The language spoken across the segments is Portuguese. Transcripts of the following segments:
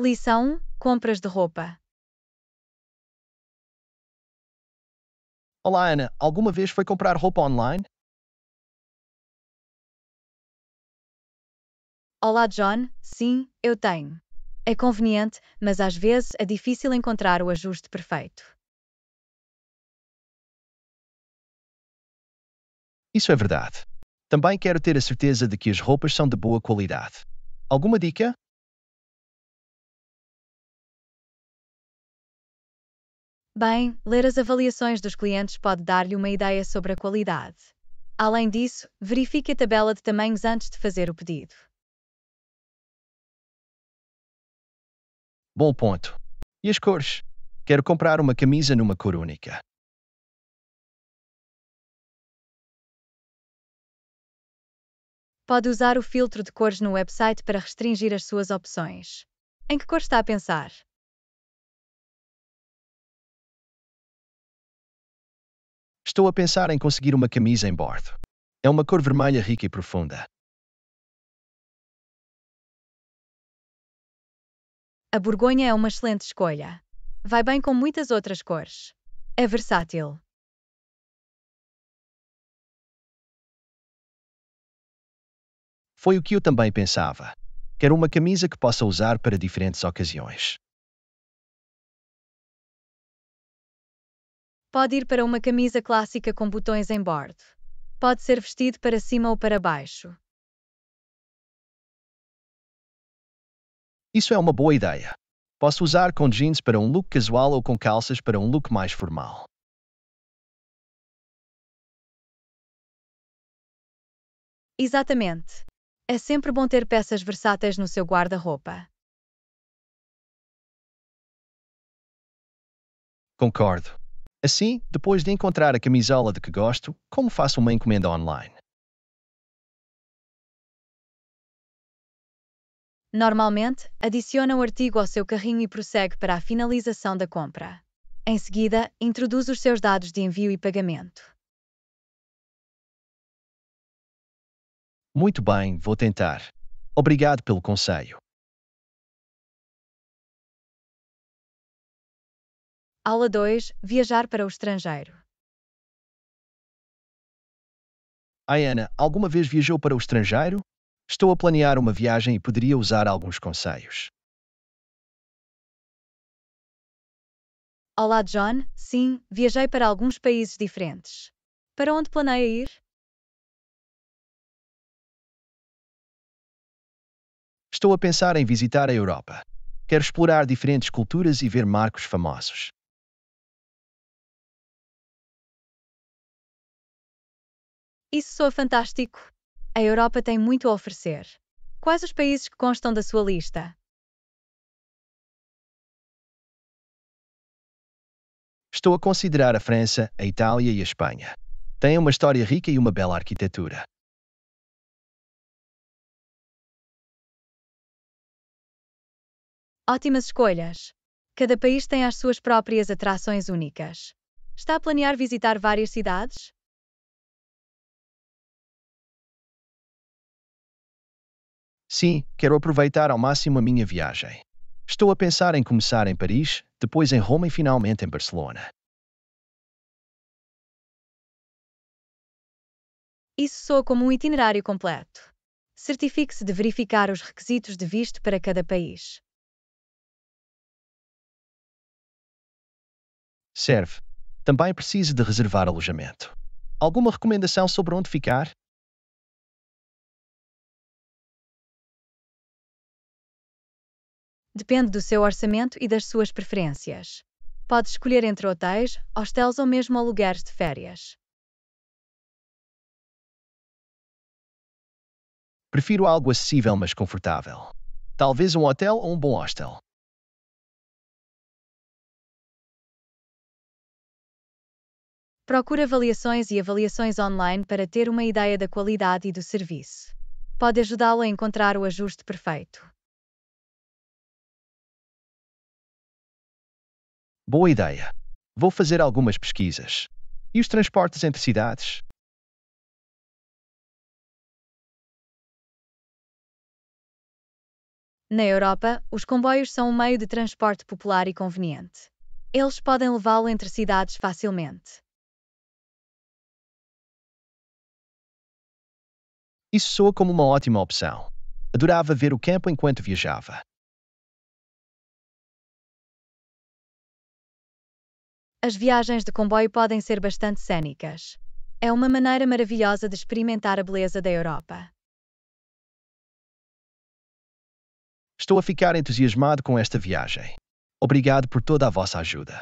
Lição Compras de roupa. Olá, Ana. Alguma vez foi comprar roupa online? Olá, John. Sim, eu tenho. É conveniente, mas às vezes é difícil encontrar o ajuste perfeito. Isso é verdade. Também quero ter a certeza de que as roupas são de boa qualidade. Alguma dica? Bem, ler as avaliações dos clientes pode dar-lhe uma ideia sobre a qualidade. Além disso, verifique a tabela de tamanhos antes de fazer o pedido. Bom ponto. E as cores? Quero comprar uma camisa numa cor única. Pode usar o filtro de cores no website para restringir as suas opções. Em que cor está a pensar? Estou a pensar em conseguir uma camisa em bordo. É uma cor vermelha rica e profunda. A Borgonha é uma excelente escolha. Vai bem com muitas outras cores. É versátil. Foi o que eu também pensava. Quero uma camisa que possa usar para diferentes ocasiões. Pode ir para uma camisa clássica com botões em bordo. Pode ser vestido para cima ou para baixo. Isso é uma boa ideia. Posso usar com jeans para um look casual ou com calças para um look mais formal. Exatamente. É sempre bom ter peças versáteis no seu guarda-roupa. Concordo. Assim, depois de encontrar a camisola de que gosto, como faço uma encomenda online? Normalmente, adiciona o artigo ao seu carrinho e prossegue para a finalização da compra. Em seguida, introduz os seus dados de envio e pagamento. Muito bem, vou tentar. Obrigado pelo conselho. Aula 2 Viajar para o estrangeiro. Ai alguma vez viajou para o estrangeiro? Estou a planear uma viagem e poderia usar alguns conselhos. Olá, John. Sim, viajei para alguns países diferentes. Para onde planeia ir? Estou a pensar em visitar a Europa. Quero explorar diferentes culturas e ver marcos famosos. Isso soa fantástico. A Europa tem muito a oferecer. Quais os países que constam da sua lista? Estou a considerar a França, a Itália e a Espanha. Têm uma história rica e uma bela arquitetura. Ótimas escolhas! Cada país tem as suas próprias atrações únicas. Está a planear visitar várias cidades? Sim, quero aproveitar ao máximo a minha viagem. Estou a pensar em começar em Paris, depois em Roma e finalmente em Barcelona. Isso soa como um itinerário completo. Certifique-se de verificar os requisitos de visto para cada país. Serve. Também preciso de reservar alojamento. Alguma recomendação sobre onde ficar? Depende do seu orçamento e das suas preferências. Pode escolher entre hotéis, hostels ou mesmo lugares de férias. Prefiro algo acessível mas confortável. Talvez um hotel ou um bom hostel. Procura avaliações e avaliações online para ter uma ideia da qualidade e do serviço. Pode ajudá-lo a encontrar o ajuste perfeito. Boa ideia. Vou fazer algumas pesquisas. E os transportes entre cidades? Na Europa, os comboios são um meio de transporte popular e conveniente. Eles podem levá-lo entre cidades facilmente. Isso soa como uma ótima opção. Adorava ver o campo enquanto viajava. as viagens de comboio podem ser bastante cênicas. É uma maneira maravilhosa de experimentar a beleza da Europa. Estou a ficar entusiasmado com esta viagem. Obrigado por toda a vossa ajuda.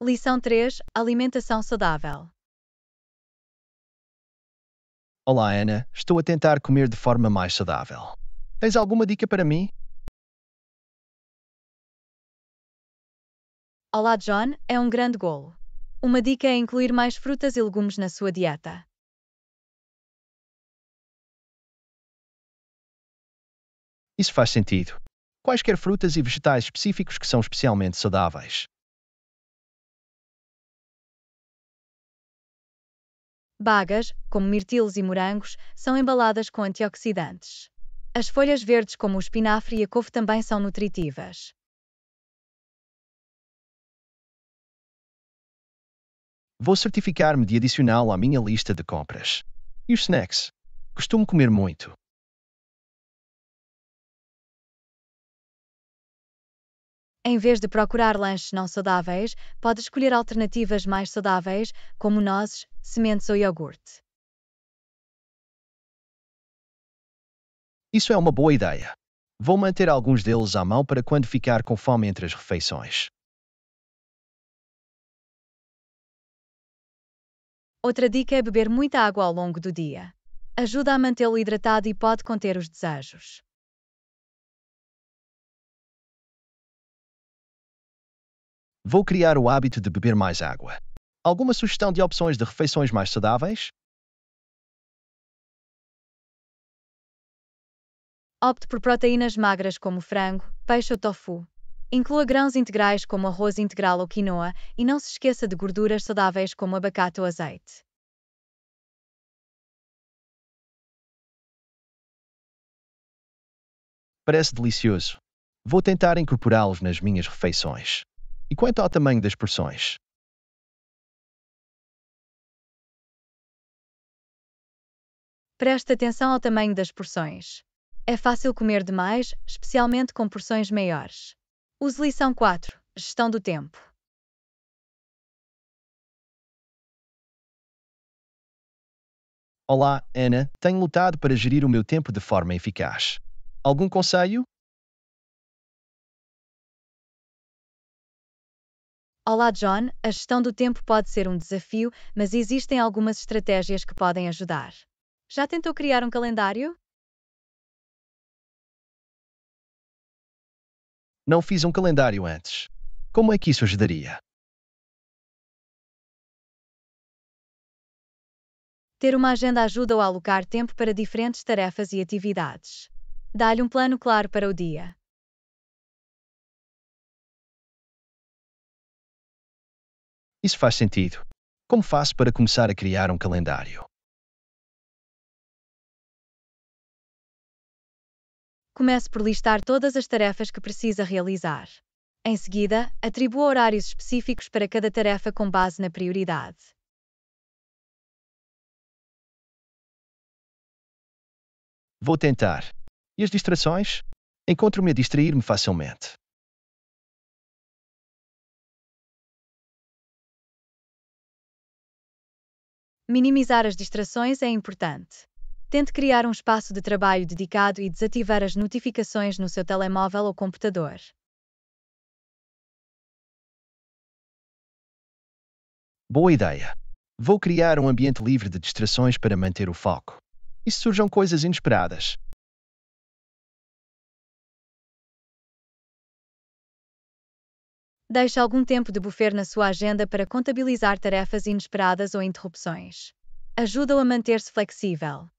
Lição 3 Alimentação saudável. Olá, Ana. Estou a tentar comer de forma mais saudável. Tens alguma dica para mim? Olá John, é um grande golo. Uma dica é incluir mais frutas e legumes na sua dieta. Isso faz sentido. Quaisquer frutas e vegetais específicos que são especialmente saudáveis. Bagas, como mirtilos e morangos, são embaladas com antioxidantes. As folhas verdes, como o espinafre e a couve, também são nutritivas. Vou certificar-me de adicional à minha lista de compras. E os snacks? Costumo comer muito. Em vez de procurar lanches não saudáveis, pode escolher alternativas mais saudáveis, como nozes, sementes ou iogurte. Isso é uma boa ideia. Vou manter alguns deles à mão para quando ficar com fome entre as refeições. Outra dica é beber muita água ao longo do dia. Ajuda a mantê-lo hidratado e pode conter os desejos. Vou criar o hábito de beber mais água. Alguma sugestão de opções de refeições mais saudáveis? Opte por proteínas magras como frango, peixe ou tofu, Inclua grãos integrais como arroz integral ou quinoa e não se esqueça de gorduras saudáveis como abacate ou azeite. Parece delicioso. Vou tentar incorporá-los nas minhas refeições. E quanto ao tamanho das porções? Preste atenção ao tamanho das porções. É fácil comer demais, especialmente com porções maiores. Use lição 4 Gestão do tempo. Olá, Ana, tenho lutado para gerir o meu tempo de forma eficaz. Algum conselho? Olá, John. A gestão do tempo pode ser um desafio, mas existem algumas estratégias que podem ajudar. Já tentou criar um calendário? Não fiz um calendário antes. Como é que isso ajudaria? Ter uma agenda ajuda-o a alocar tempo para diferentes tarefas e atividades. Dá-lhe um plano claro para o dia. Isso faz sentido. Como faço para começar a criar um calendário? comece por listar todas as tarefas que precisa realizar. Em seguida, atribua horários específicos para cada tarefa com base na prioridade. Vou tentar. E as distrações? Encontro-me a distrair-me facilmente. Minimizar as distrações é importante. Tente criar um espaço de trabalho dedicado e desativar as notificações no seu telemóvel ou computador. Boa ideia! Vou criar um ambiente livre de distrações para manter o foco. E se surjam coisas inesperadas. Deixe algum tempo de buffer na sua agenda para contabilizar tarefas inesperadas ou interrupções. Ajuda-o a manter-se flexível.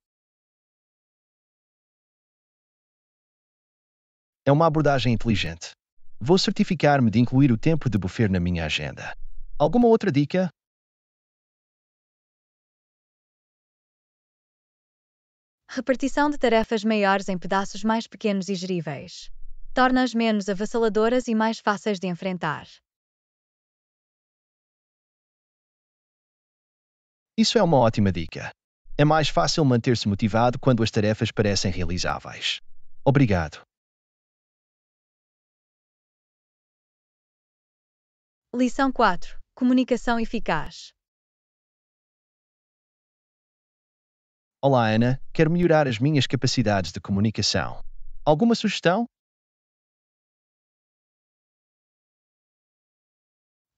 É uma abordagem inteligente. Vou certificar-me de incluir o tempo de buffer na minha agenda. Alguma outra dica? Repartição de tarefas maiores em pedaços mais pequenos e geríveis. Torna-as menos avassaladoras e mais fáceis de enfrentar. Isso é uma ótima dica. É mais fácil manter-se motivado quando as tarefas parecem realizáveis. Obrigado. Lição 4 Comunicação eficaz. Olá, Ana. Quero melhorar as minhas capacidades de comunicação. Alguma sugestão?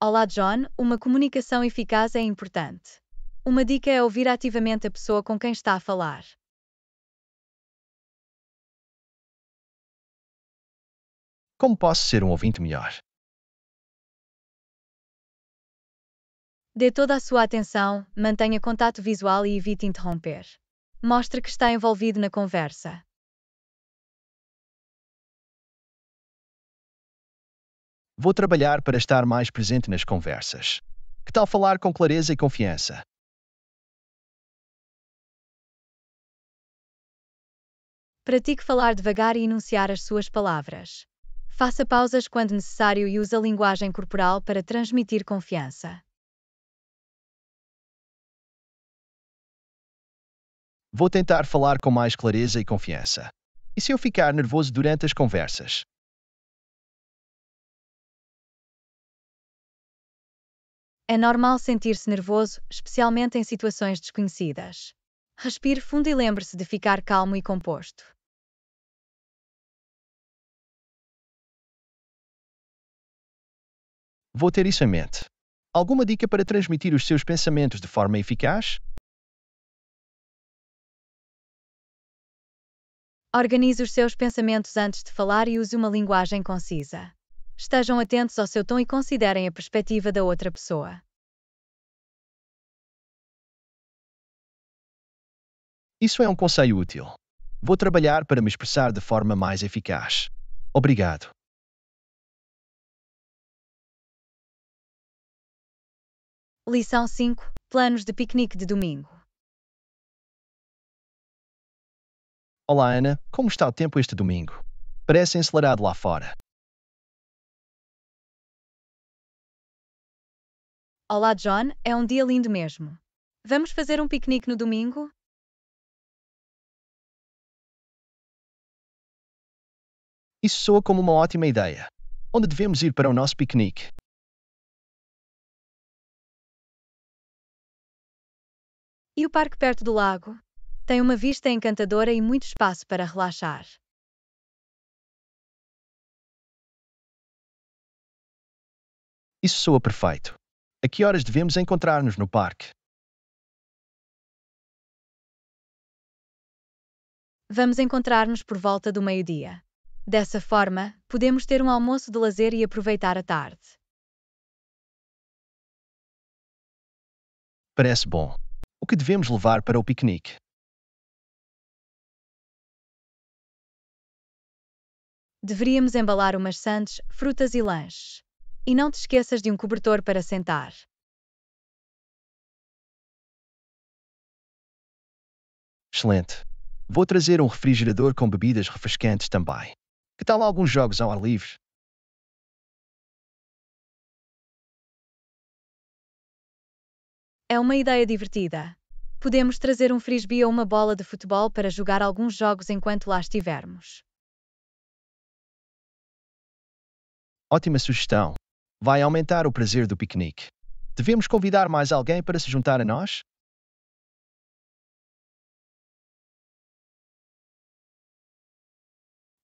Olá, John. Uma comunicação eficaz é importante. Uma dica é ouvir ativamente a pessoa com quem está a falar. Como posso ser um ouvinte melhor? Dê toda a sua atenção, mantenha contato visual e evite interromper. Mostre que está envolvido na conversa. Vou trabalhar para estar mais presente nas conversas. Que tal falar com clareza e confiança? Pratique falar devagar e enunciar as suas palavras. Faça pausas quando necessário e use a linguagem corporal para transmitir confiança. Vou tentar falar com mais clareza e confiança. E se eu ficar nervoso durante as conversas? É normal sentir-se nervoso, especialmente em situações desconhecidas. Respire fundo e lembre-se de ficar calmo e composto. Vou ter isso em mente. Alguma dica para transmitir os seus pensamentos de forma eficaz? Organize os seus pensamentos antes de falar e use uma linguagem concisa. Estejam atentos ao seu tom e considerem a perspectiva da outra pessoa. Isso é um conselho útil. Vou trabalhar para me expressar de forma mais eficaz. Obrigado. Lição 5 Planos de piquenique de domingo. Olá, Ana. Como está o tempo este domingo? Parece ensolarado lá fora. Olá, John. É um dia lindo mesmo. Vamos fazer um piquenique no domingo? Isso soa como uma ótima ideia. Onde devemos ir para o nosso piquenique? E o parque perto do lago? Tem uma vista encantadora e muito espaço para relaxar. Isso soa perfeito. A que horas devemos encontrar-nos no parque? Vamos encontrar-nos por volta do meio-dia. Dessa forma, podemos ter um almoço de lazer e aproveitar a tarde. Parece bom. O que devemos levar para o piquenique? deveríamos embalar umas sandes, frutas e lanches. E não te esqueças de um cobertor para sentar. Excelente. Vou trazer um refrigerador com bebidas refrescantes também. Que tal alguns jogos ao ar livre? É uma ideia divertida. Podemos trazer um frisbee ou uma bola de futebol para jogar alguns jogos enquanto lá estivermos. Ótima sugestão. Vai aumentar o prazer do piquenique. Devemos convidar mais alguém para se juntar a nós?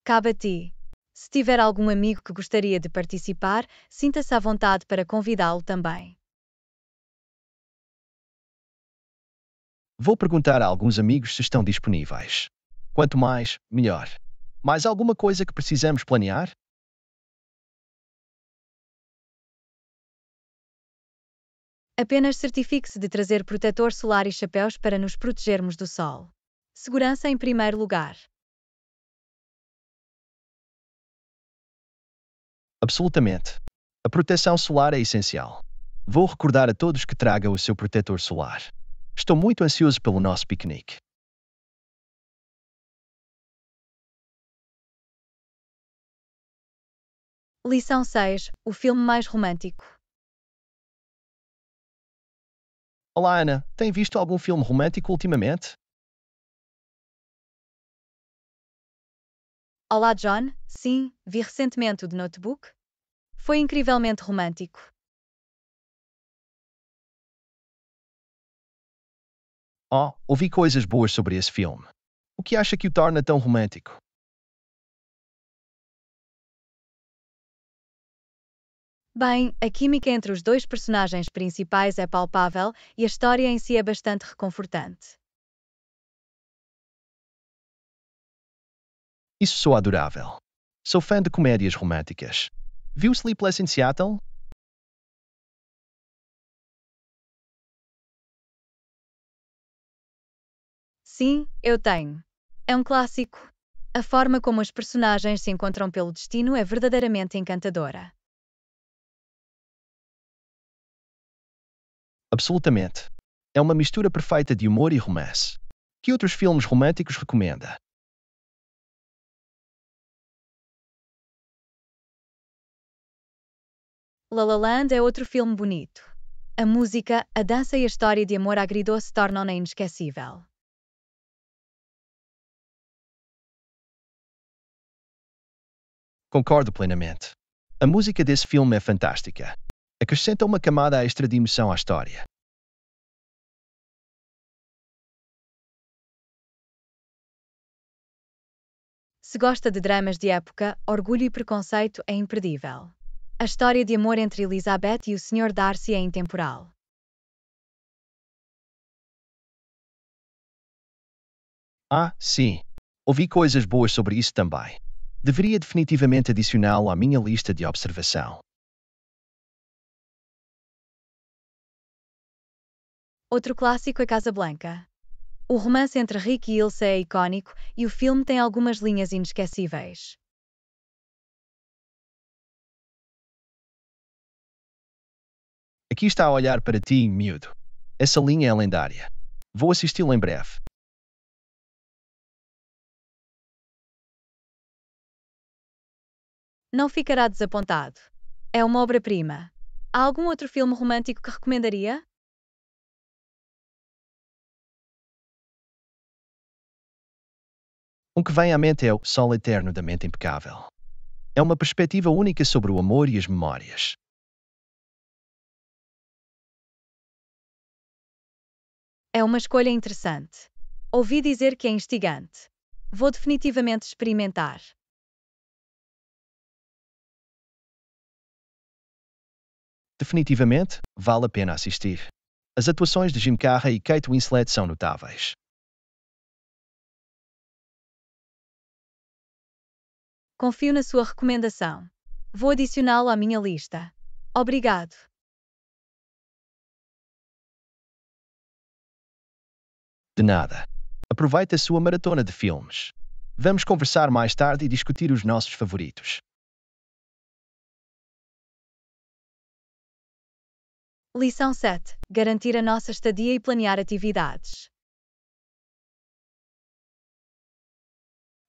Cabe a ti. Se tiver algum amigo que gostaria de participar, sinta-se à vontade para convidá-lo também. Vou perguntar a alguns amigos se estão disponíveis. Quanto mais, melhor. Mais alguma coisa que precisamos planear? Apenas certifique-se de trazer protetor solar e chapéus para nos protegermos do sol. Segurança em primeiro lugar. Absolutamente. A proteção solar é essencial. Vou recordar a todos que tragam o seu protetor solar. Estou muito ansioso pelo nosso piquenique. Lição 6 O filme mais romântico. Olá, Ana. Tem visto algum filme romântico ultimamente? Olá, John. Sim, vi recentemente o The Notebook. Foi incrivelmente romântico. Oh, ouvi coisas boas sobre esse filme. O que acha que o torna tão romântico? Bem, a química entre os dois personagens principais é palpável e a história em si é bastante reconfortante. Isso sou adorável. Sou fã de comédias românticas. Viu Sleepless in Seattle? Sim, eu tenho. É um clássico. A forma como os personagens se encontram pelo destino é verdadeiramente encantadora. absolutamente. É uma mistura perfeita de humor e romance. Que outros filmes românticos recomenda? La La Land é outro filme bonito. A música, a dança e a história de amor agridoce tornam-na inesquecível. Concordo plenamente. A música desse filme é fantástica acrescenta uma camada extra de emoção à história. Se gosta de dramas de época, Orgulho e Preconceito é imperdível. A história de amor entre Elizabeth e o Sr. Darcy é intemporal. Ah, sim. Ouvi coisas boas sobre isso também. Deveria definitivamente adicioná-lo à minha lista de observação. Outro clássico é Casa Blanca. O romance entre Rick e Ilse é icônico e o filme tem algumas linhas inesquecíveis. Aqui está a olhar para ti, miúdo. Essa linha é lendária. Vou assisti lo em breve. Não ficará desapontado. É uma obra-prima. Há algum outro filme romântico que recomendaria? O que vem à mente é o sol eterno da mente impecável. É uma perspectiva única sobre o amor e as memórias. É uma escolha interessante. Ouvi dizer que é instigante. Vou definitivamente experimentar. Definitivamente, vale a pena assistir. As atuações de Jim Carrey e Kate Winslet são notáveis. Confio na sua recomendação. Vou adicioná-lo à minha lista. Obrigado. De nada. Aproveite a sua maratona de filmes. Vamos conversar mais tarde e discutir os nossos favoritos. Lição 7. Garantir a nossa estadia e planear atividades.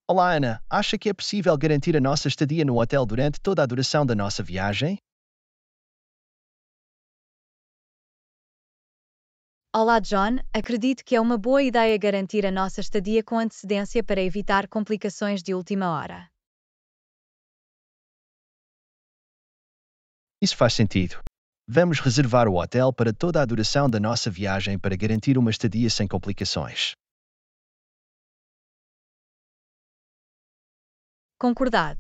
Olá, Ana. Acha que é possível garantir a nossa estadia no hotel durante toda a duração da nossa viagem? Olá, John. Acredito que é uma boa ideia garantir a nossa estadia com antecedência para evitar complicações de última hora. Isso faz sentido. Vamos reservar o hotel para toda a duração da nossa viagem para garantir uma estadia sem complicações. Concordado.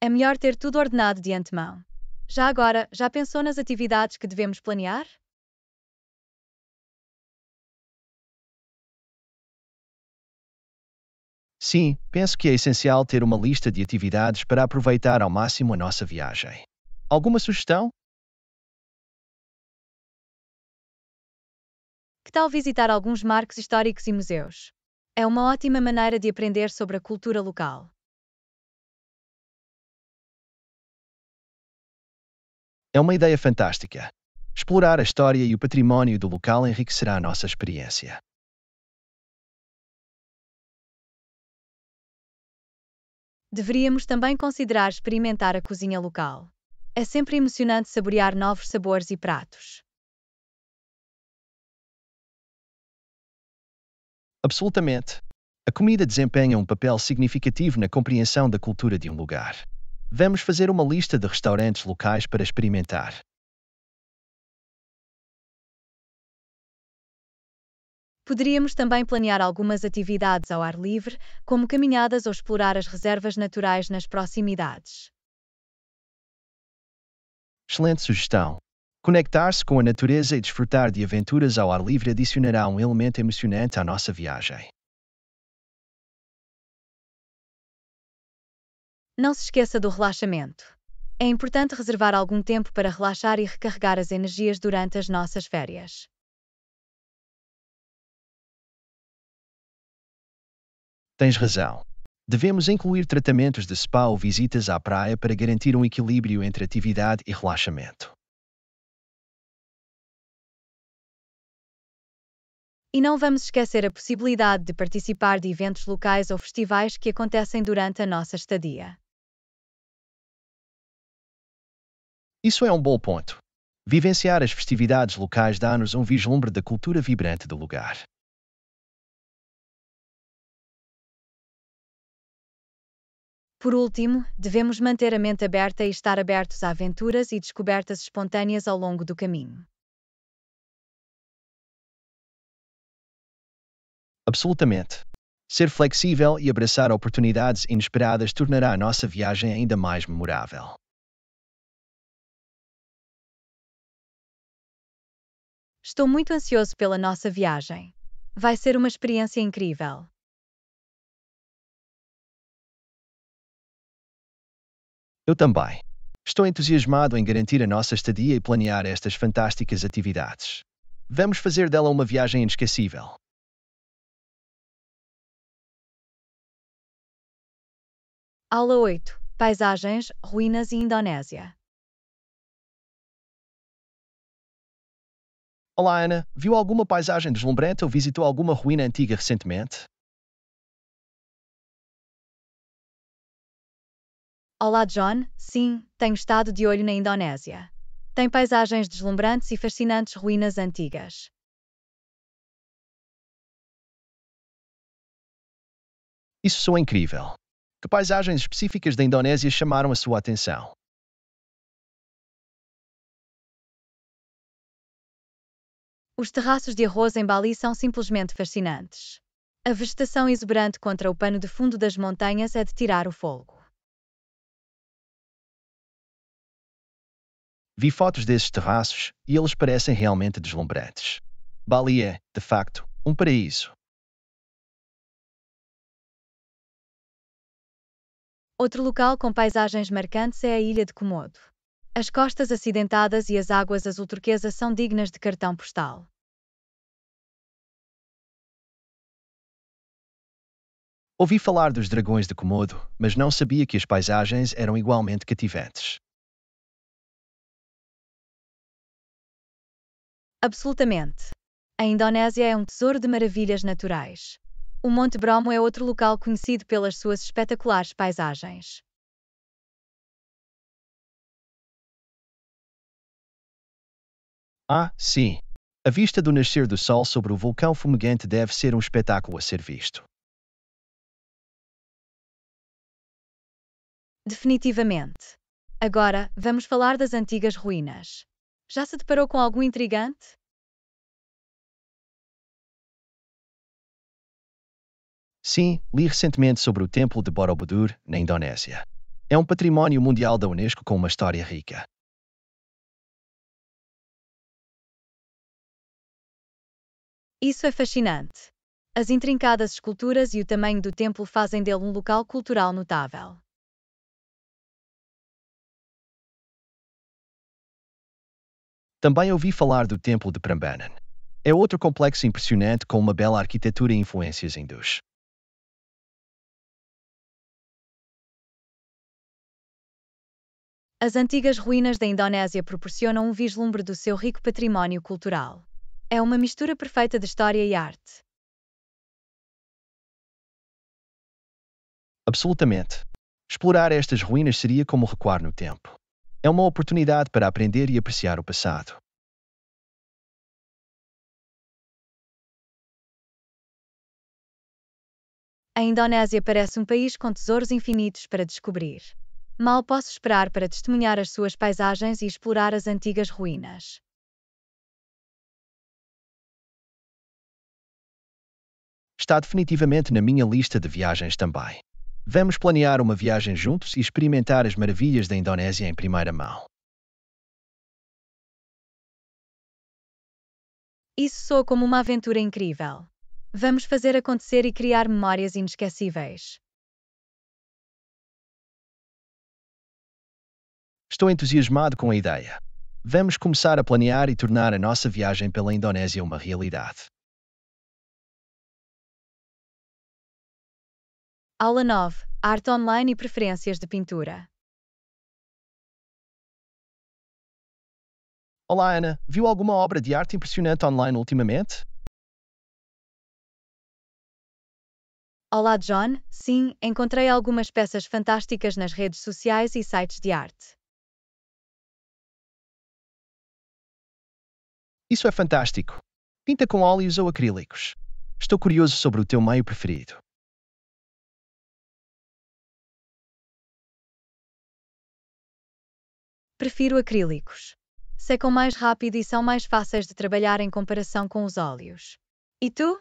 É melhor ter tudo ordenado de antemão. Já agora, já pensou nas atividades que devemos planear? Sim, penso que é essencial ter uma lista de atividades para aproveitar ao máximo a nossa viagem. Alguma sugestão? Que tal visitar alguns marcos históricos e museus? É uma ótima maneira de aprender sobre a cultura local. É uma ideia fantástica. Explorar a história e o património do local enriquecerá a nossa experiência. Deveríamos também considerar experimentar a cozinha local. É sempre emocionante saborear novos sabores e pratos. Absolutamente. A comida desempenha um papel significativo na compreensão da cultura de um lugar. Vamos fazer uma lista de restaurantes locais para experimentar. Poderíamos também planear algumas atividades ao ar livre, como caminhadas ou explorar as reservas naturais nas proximidades. Excelente sugestão. Conectar-se com a natureza e desfrutar de aventuras ao ar livre adicionará um elemento emocionante à nossa viagem. Não se esqueça do relaxamento. É importante reservar algum tempo para relaxar e recarregar as energias durante as nossas férias. Tens razão. Devemos incluir tratamentos de spa ou visitas à praia para garantir um equilíbrio entre atividade e relaxamento. E não vamos esquecer a possibilidade de participar de eventos locais ou festivais que acontecem durante a nossa estadia. Isso é um bom ponto. Vivenciar as festividades locais dá-nos um vislumbre da cultura vibrante do lugar. Por último, devemos manter a mente aberta e estar abertos a aventuras e descobertas espontâneas ao longo do caminho. Absolutamente. Ser flexível e abraçar oportunidades inesperadas tornará a nossa viagem ainda mais memorável. Estou muito ansioso pela nossa viagem. Vai ser uma experiência incrível. Eu também. Estou entusiasmado em garantir a nossa estadia e planear estas fantásticas atividades. Vamos fazer dela uma viagem inesquecível. Aula 8 Paisagens, Ruínas e Indonésia Olá, Ana. Viu alguma paisagem deslumbrante ou visitou alguma ruína antiga recentemente? Olá, John. Sim, tenho estado de olho na Indonésia. Tem paisagens deslumbrantes e fascinantes ruínas antigas. Isso é incrível. Que paisagens específicas da Indonésia chamaram a sua atenção? Os terraços de arroz em Bali são simplesmente fascinantes. A vegetação exuberante contra o pano de fundo das montanhas é de tirar o fôlego. Vi fotos desses terraços e eles parecem realmente deslumbrantes. Bali é, de facto, um paraíso. Outro local com paisagens marcantes é a Ilha de Komodo. As costas acidentadas e as águas azul turquesa são dignas de cartão postal. Ouvi falar dos dragões de Komodo, mas não sabia que as paisagens eram igualmente cativantes. Absolutamente. A Indonésia é um tesouro de maravilhas naturais. O Monte Bromo é outro local conhecido pelas suas espetaculares paisagens. Ah, sim. A vista do nascer do sol sobre o vulcão fumegante deve ser um espetáculo a ser visto. Definitivamente. Agora, vamos falar das antigas ruínas. Já se deparou com algo intrigante? Sim, li recentemente sobre o Templo de Borobudur, na Indonésia. É um património mundial da Unesco com uma história rica. Isso é fascinante. As intrincadas esculturas e o tamanho do templo fazem dele um local cultural notável. Também ouvi falar do Templo de Prambanan. É outro complexo impressionante com uma bela arquitetura e influências hindus. As antigas ruínas da Indonésia proporcionam um vislumbre do seu rico património cultural. É uma mistura perfeita de história e arte. Absolutamente. Explorar estas ruínas seria como recuar no tempo. É uma oportunidade para aprender e apreciar o passado. A Indonésia parece um país com tesouros infinitos para descobrir. Mal posso esperar para testemunhar as suas paisagens e explorar as antigas ruínas. está definitivamente na minha lista de viagens também. Vamos planear uma viagem juntos e experimentar as maravilhas da Indonésia em primeira mão. Isso soa como uma aventura incrível. Vamos fazer acontecer e criar memórias inesquecíveis. Estou entusiasmado com a ideia. Vamos começar a planear e tornar a nossa viagem pela Indonésia uma realidade. Aula 9 Arte online e preferências de pintura. Olá, Ana. Viu alguma obra de arte impressionante online ultimamente? Olá, John. Sim, encontrei algumas peças fantásticas nas redes sociais e sites de arte. Isso é fantástico. Pinta com óleos ou acrílicos. Estou curioso sobre o teu meio preferido. Prefiro acrílicos. Secam mais rápido e são mais fáceis de trabalhar em comparação com os óleos. E tu?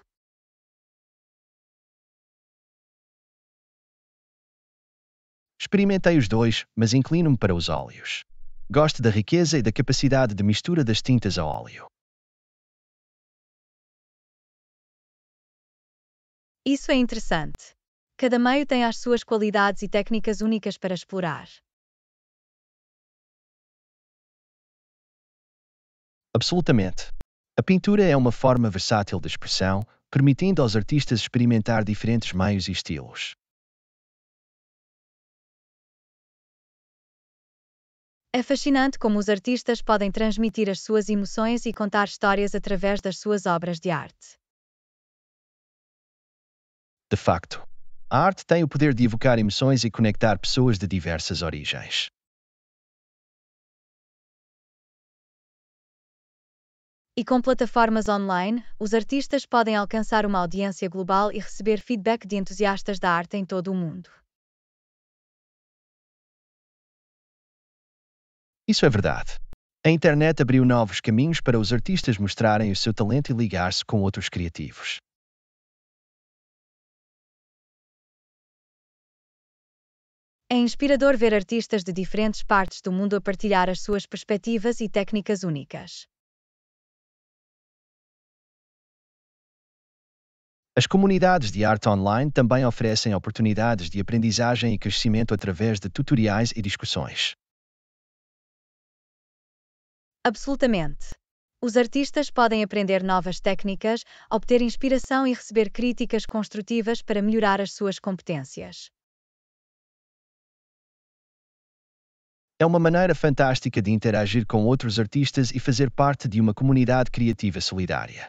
Experimentei os dois, mas inclino-me para os óleos. Gosto da riqueza e da capacidade de mistura das tintas a óleo. Isso é interessante. Cada meio tem as suas qualidades e técnicas únicas para explorar. Absolutamente. A pintura é uma forma versátil de expressão, permitindo aos artistas experimentar diferentes meios e estilos. É fascinante como os artistas podem transmitir as suas emoções e contar histórias através das suas obras de arte. De facto, a arte tem o poder de evocar emoções e conectar pessoas de diversas origens. E com plataformas online, os artistas podem alcançar uma audiência global e receber feedback de entusiastas da arte em todo o mundo. Isso é verdade. A internet abriu novos caminhos para os artistas mostrarem o seu talento e ligar-se com outros criativos. É inspirador ver artistas de diferentes partes do mundo a partilhar as suas perspectivas e técnicas únicas. As comunidades de arte online também oferecem oportunidades de aprendizagem e crescimento através de tutoriais e discussões. Absolutamente. Os artistas podem aprender novas técnicas, obter inspiração e receber críticas construtivas para melhorar as suas competências. É uma maneira fantástica de interagir com outros artistas e fazer parte de uma comunidade criativa solidária.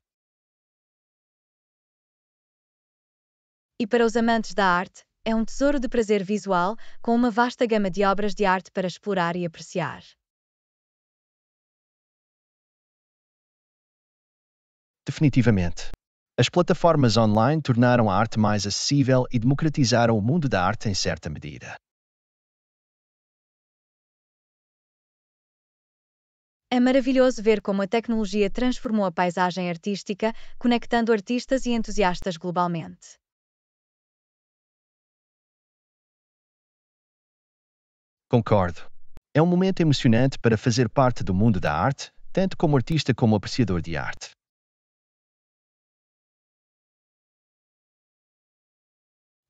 E para os amantes da arte, é um tesouro de prazer visual, com uma vasta gama de obras de arte para explorar e apreciar. Definitivamente. As plataformas online tornaram a arte mais acessível e democratizaram o mundo da arte em certa medida. É maravilhoso ver como a tecnologia transformou a paisagem artística, conectando artistas e entusiastas globalmente. Concordo. É um momento emocionante para fazer parte do mundo da arte, tanto como artista como apreciador de arte.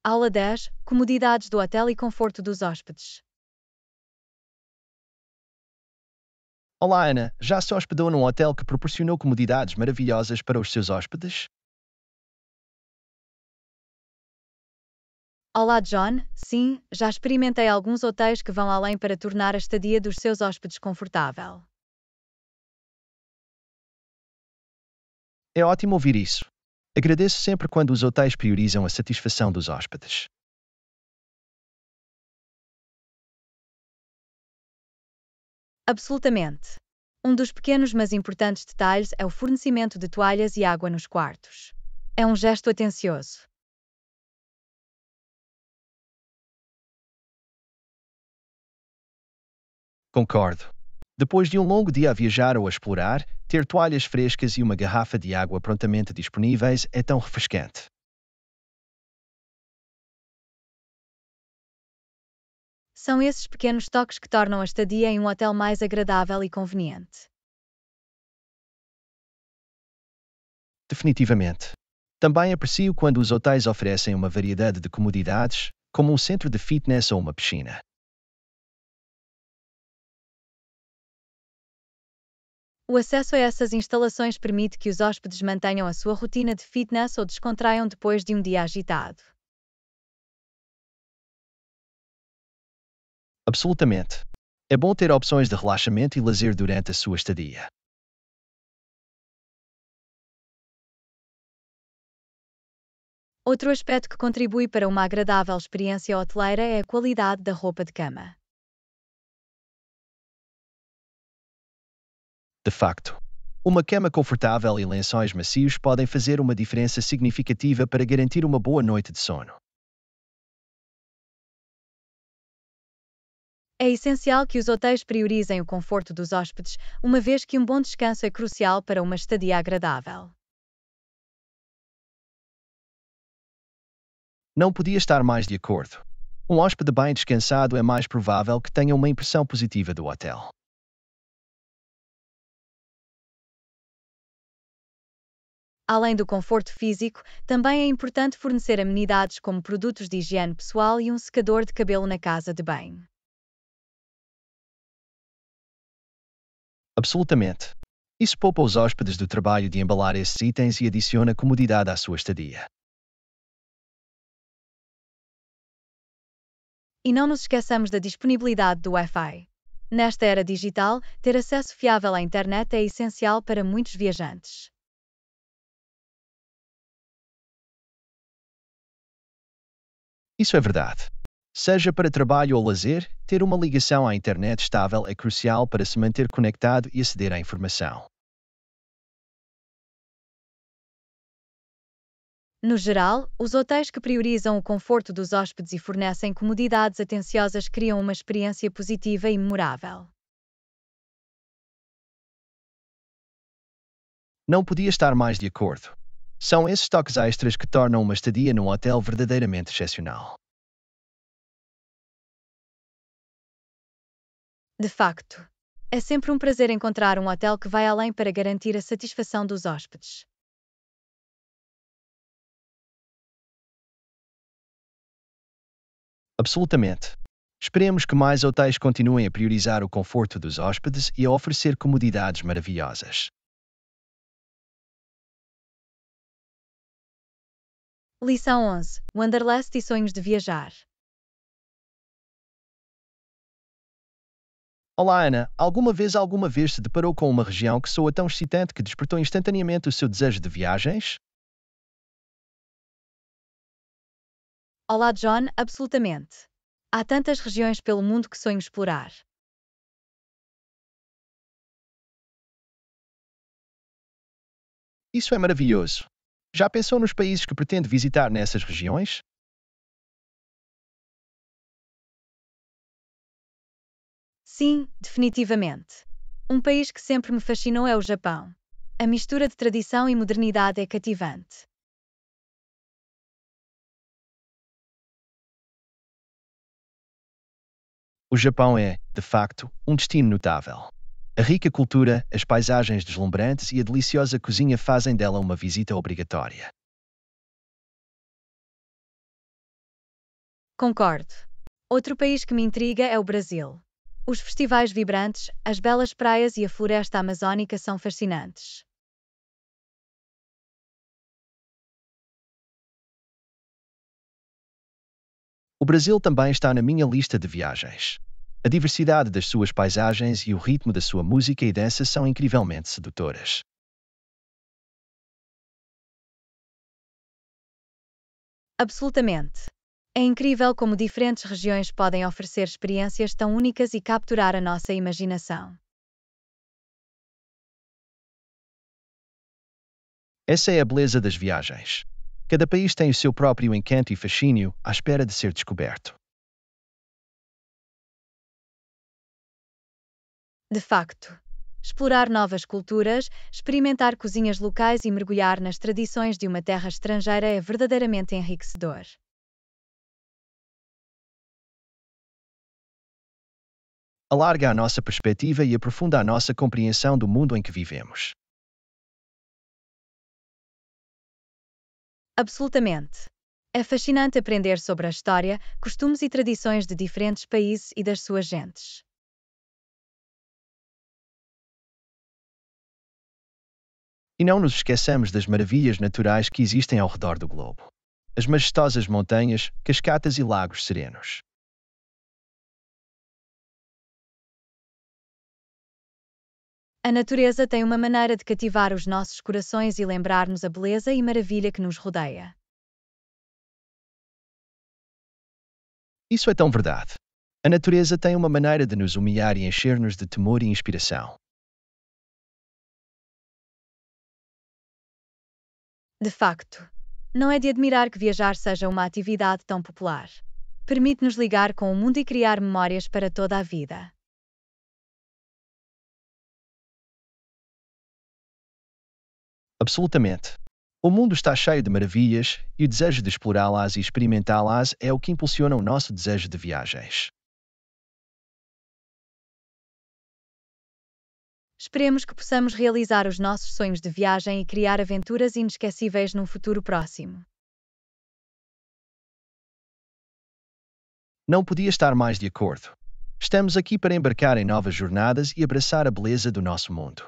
Aula 10 Comodidades do hotel e conforto dos hóspedes. Olá, Ana. Já se hospedou num hotel que proporcionou comodidades maravilhosas para os seus hóspedes? Olá John, sim, já experimentei alguns hotéis que vão além para tornar a estadia dos seus hóspedes confortável. É ótimo ouvir isso. Agradeço sempre quando os hotéis priorizam a satisfação dos hóspedes. Absolutamente. Um dos pequenos mas importantes detalhes é o fornecimento de toalhas e água nos quartos. É um gesto atencioso. Concordo. Depois de um longo dia a viajar ou a explorar, ter toalhas frescas e uma garrafa de água prontamente disponíveis é tão refrescante. São esses pequenos toques que tornam a estadia em um hotel mais agradável e conveniente. Definitivamente. Também aprecio quando os hotéis oferecem uma variedade de comodidades, como um centro de fitness ou uma piscina. O acesso a essas instalações permite que os hóspedes mantenham a sua rotina de fitness ou descontraiam depois de um dia agitado. Absolutamente. É bom ter opções de relaxamento e lazer durante a sua estadia. Outro aspecto que contribui para uma agradável experiência hoteleira é a qualidade da roupa de cama. De facto, uma cama confortável e lençóis macios podem fazer uma diferença significativa para garantir uma boa noite de sono. É essencial que os hotéis priorizem o conforto dos hóspedes, uma vez que um bom descanso é crucial para uma estadia agradável. Não podia estar mais de acordo. Um hóspede bem descansado é mais provável que tenha uma impressão positiva do hotel. Além do conforto físico, também é importante fornecer amenidades como produtos de higiene pessoal e um secador de cabelo na casa de banho. Absolutamente. Isso poupa os hóspedes do trabalho de embalar esses itens e adiciona comodidade à sua estadia. E não nos esqueçamos da disponibilidade do Wi-Fi. Nesta era digital, ter acesso fiável à internet é essencial para muitos viajantes. Isso é verdade. Seja para trabalho ou lazer, ter uma ligação à internet estável é crucial para se manter conectado e aceder à informação. No geral, os hotéis que priorizam o conforto dos hóspedes e fornecem comodidades atenciosas criam uma experiência positiva e memorável. Não podia estar mais de acordo. São esses toques extras que tornam uma estadia num hotel verdadeiramente excepcional. De facto, é sempre um prazer encontrar um hotel que vai além para garantir a satisfação dos hóspedes. Absolutamente. Esperemos que mais hotéis continuem a priorizar o conforto dos hóspedes e a oferecer comodidades maravilhosas. Lição 11. Wanderlust e sonhos de viajar. Olá Ana, alguma vez alguma vez se deparou com uma região que soa tão excitante que despertou instantaneamente o seu desejo de viagens? Olá John, absolutamente. Há tantas regiões pelo mundo que sonho explorar. Isso é maravilhoso. Já pensou nos países que pretende visitar nessas regiões? Sim, definitivamente. Um país que sempre me fascinou é o Japão. A mistura de tradição e modernidade é cativante. O Japão é, de facto, um destino notável. A rica cultura, as paisagens deslumbrantes e a deliciosa cozinha fazem dela uma visita obrigatória. Concordo. Outro país que me intriga é o Brasil. Os festivais vibrantes, as belas praias e a floresta amazônica são fascinantes. O Brasil também está na minha lista de viagens. A diversidade das suas paisagens e o ritmo da sua música e dança são incrivelmente sedutoras. Absolutamente. É incrível como diferentes regiões podem oferecer experiências tão únicas e capturar a nossa imaginação. Essa é a beleza das viagens. Cada país tem o seu próprio encanto e fascínio à espera de ser descoberto. De facto, explorar novas culturas, experimentar cozinhas locais e mergulhar nas tradições de uma terra estrangeira é verdadeiramente enriquecedor. Alarga a nossa perspectiva e aprofunda a nossa compreensão do mundo em que vivemos. Absolutamente. É fascinante aprender sobre a história, costumes e tradições de diferentes países e das suas gentes. E não nos esqueçamos das maravilhas naturais que existem ao redor do globo. As majestosas montanhas, cascatas e lagos serenos. A natureza tem uma maneira de cativar os nossos corações e lembrar-nos a beleza e maravilha que nos rodeia. Isso é tão verdade. A natureza tem uma maneira de nos humilhar e encher-nos de temor e inspiração. De facto, não é de admirar que viajar seja uma atividade tão popular. Permite-nos ligar com o mundo e criar memórias para toda a vida. Absolutamente. O mundo está cheio de maravilhas e o desejo de explorá-las e experimentá-las é o que impulsiona o nosso desejo de viagens. Esperemos que possamos realizar os nossos sonhos de viagem e criar aventuras inesquecíveis num futuro próximo. Não podia estar mais de acordo. Estamos aqui para embarcar em novas jornadas e abraçar a beleza do nosso mundo.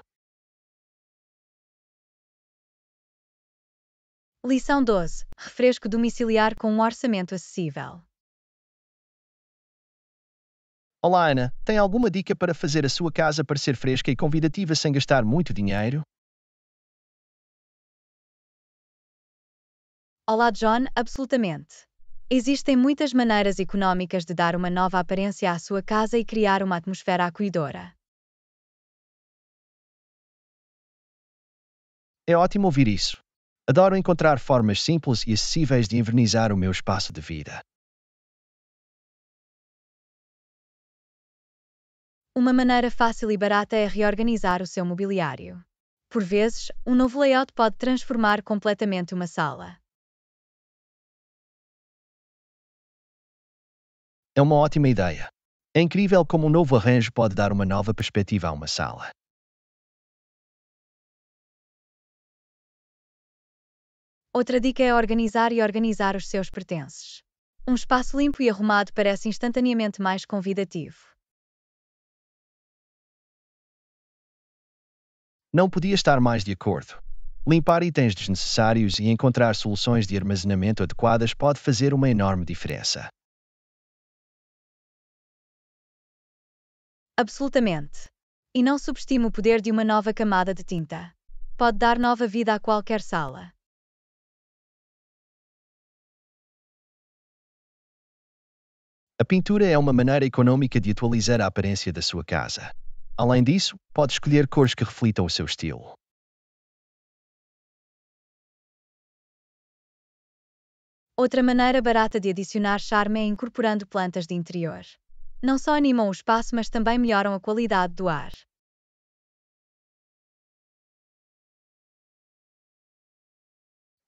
Lição 12: Refresco domiciliar com um orçamento acessível. Olá Ana, tem alguma dica para fazer a sua casa parecer fresca e convidativa sem gastar muito dinheiro? Olá, John, absolutamente. Existem muitas maneiras económicas de dar uma nova aparência à sua casa e criar uma atmosfera acolhedora. É ótimo ouvir isso. Adoro encontrar formas simples e acessíveis de envernizar o meu espaço de vida. Uma maneira fácil e barata é reorganizar o seu mobiliário. Por vezes, um novo layout pode transformar completamente uma sala. É uma ótima ideia. É incrível como um novo arranjo pode dar uma nova perspectiva a uma sala. Outra dica é organizar e organizar os seus pertences. Um espaço limpo e arrumado parece instantaneamente mais convidativo. Não podia estar mais de acordo. Limpar itens desnecessários e encontrar soluções de armazenamento adequadas pode fazer uma enorme diferença. Absolutamente. E não subestime o poder de uma nova camada de tinta. Pode dar nova vida a qualquer sala. A pintura é uma maneira econômica de atualizar a aparência da sua casa. Além disso, pode escolher cores que reflitam o seu estilo. Outra maneira barata de adicionar charme é incorporando plantas de interior. Não só animam o espaço, mas também melhoram a qualidade do ar.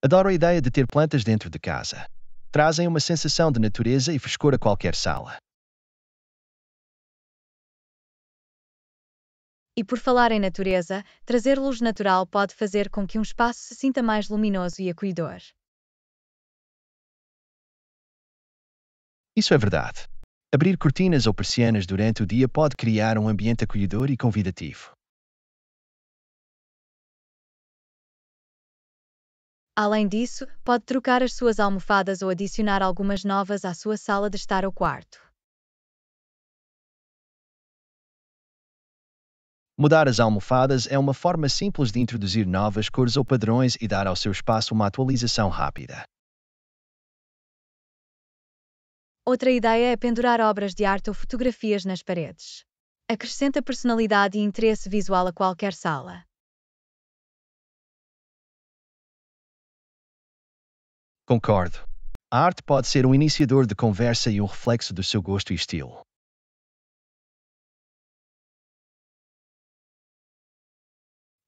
Adoro a ideia de ter plantas dentro de casa. Trazem uma sensação de natureza e frescor a qualquer sala. E por falar em natureza, trazer luz natural pode fazer com que um espaço se sinta mais luminoso e acolhedor. Isso é verdade. Abrir cortinas ou persianas durante o dia pode criar um ambiente acolhedor e convidativo. Além disso, pode trocar as suas almofadas ou adicionar algumas novas à sua sala de estar ou quarto. Mudar as almofadas é uma forma simples de introduzir novas cores ou padrões e dar ao seu espaço uma atualização rápida. Outra ideia é pendurar obras de arte ou fotografias nas paredes. Acrescenta personalidade e interesse visual a qualquer sala. Concordo. A arte pode ser um iniciador de conversa e um reflexo do seu gosto e estilo.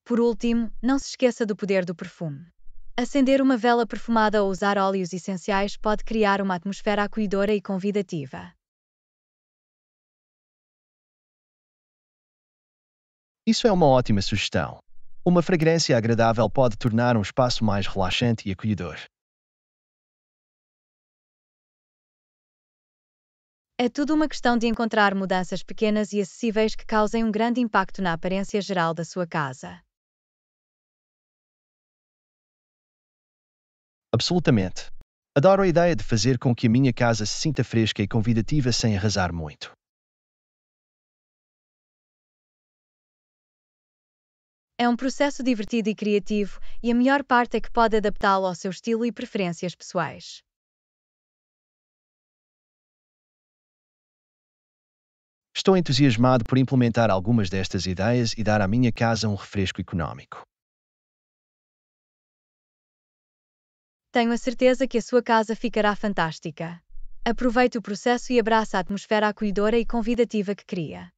Por último, não se esqueça do poder do perfume. Acender uma vela perfumada ou usar óleos essenciais pode criar uma atmosfera acolhedora e convidativa. Isso é uma ótima sugestão. Uma fragrância agradável pode tornar um espaço mais relaxante e acolhedor. É tudo uma questão de encontrar mudanças pequenas e acessíveis que causem um grande impacto na aparência geral da sua casa. Absolutamente. Adoro a ideia de fazer com que a minha casa se sinta fresca e convidativa sem arrasar muito. É um processo divertido e criativo, e a melhor parte é que pode adaptá-lo ao seu estilo e preferências pessoais. Estou entusiasmado por implementar algumas destas ideias e dar à minha casa um refresco econômico. Tenho a certeza que a sua casa ficará fantástica. Aproveite o processo e abraça a atmosfera acolhedora e convidativa que cria.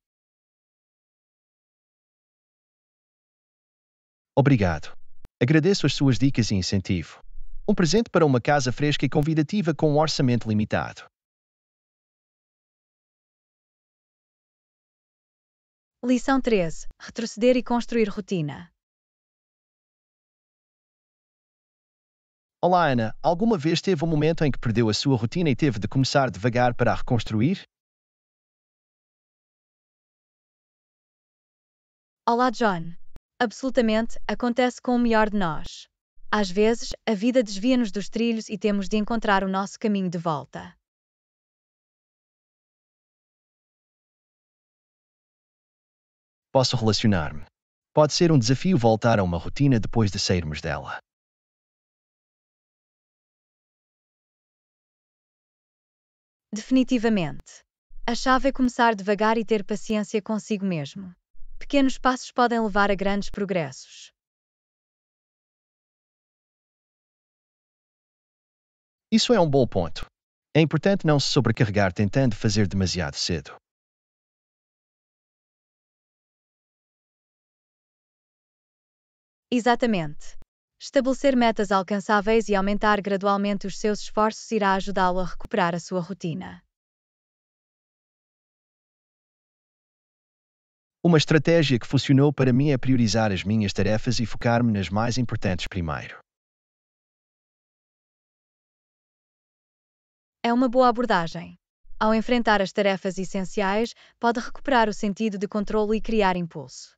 Obrigado. Agradeço as suas dicas e incentivo. Um presente para uma casa fresca e convidativa com um orçamento limitado. Lição 13: Retroceder e construir rotina. Olá, Ana. Alguma vez teve um momento em que perdeu a sua rotina e teve de começar devagar para a reconstruir? Olá, John. Absolutamente, acontece com o melhor de nós. Às vezes, a vida desvia-nos dos trilhos e temos de encontrar o nosso caminho de volta. Posso relacionar-me. Pode ser um desafio voltar a uma rotina depois de sairmos dela. Definitivamente. A chave é começar devagar e ter paciência consigo mesmo. Pequenos passos podem levar a grandes progressos. Isso é um bom ponto. É importante não se sobrecarregar tentando fazer demasiado cedo. Exatamente. Estabelecer metas alcançáveis e aumentar gradualmente os seus esforços irá ajudá-lo a recuperar a sua rotina. Uma estratégia que funcionou para mim é priorizar as minhas tarefas e focar-me nas mais importantes primeiro. É uma boa abordagem. Ao enfrentar as tarefas essenciais, pode recuperar o sentido de controle e criar impulso.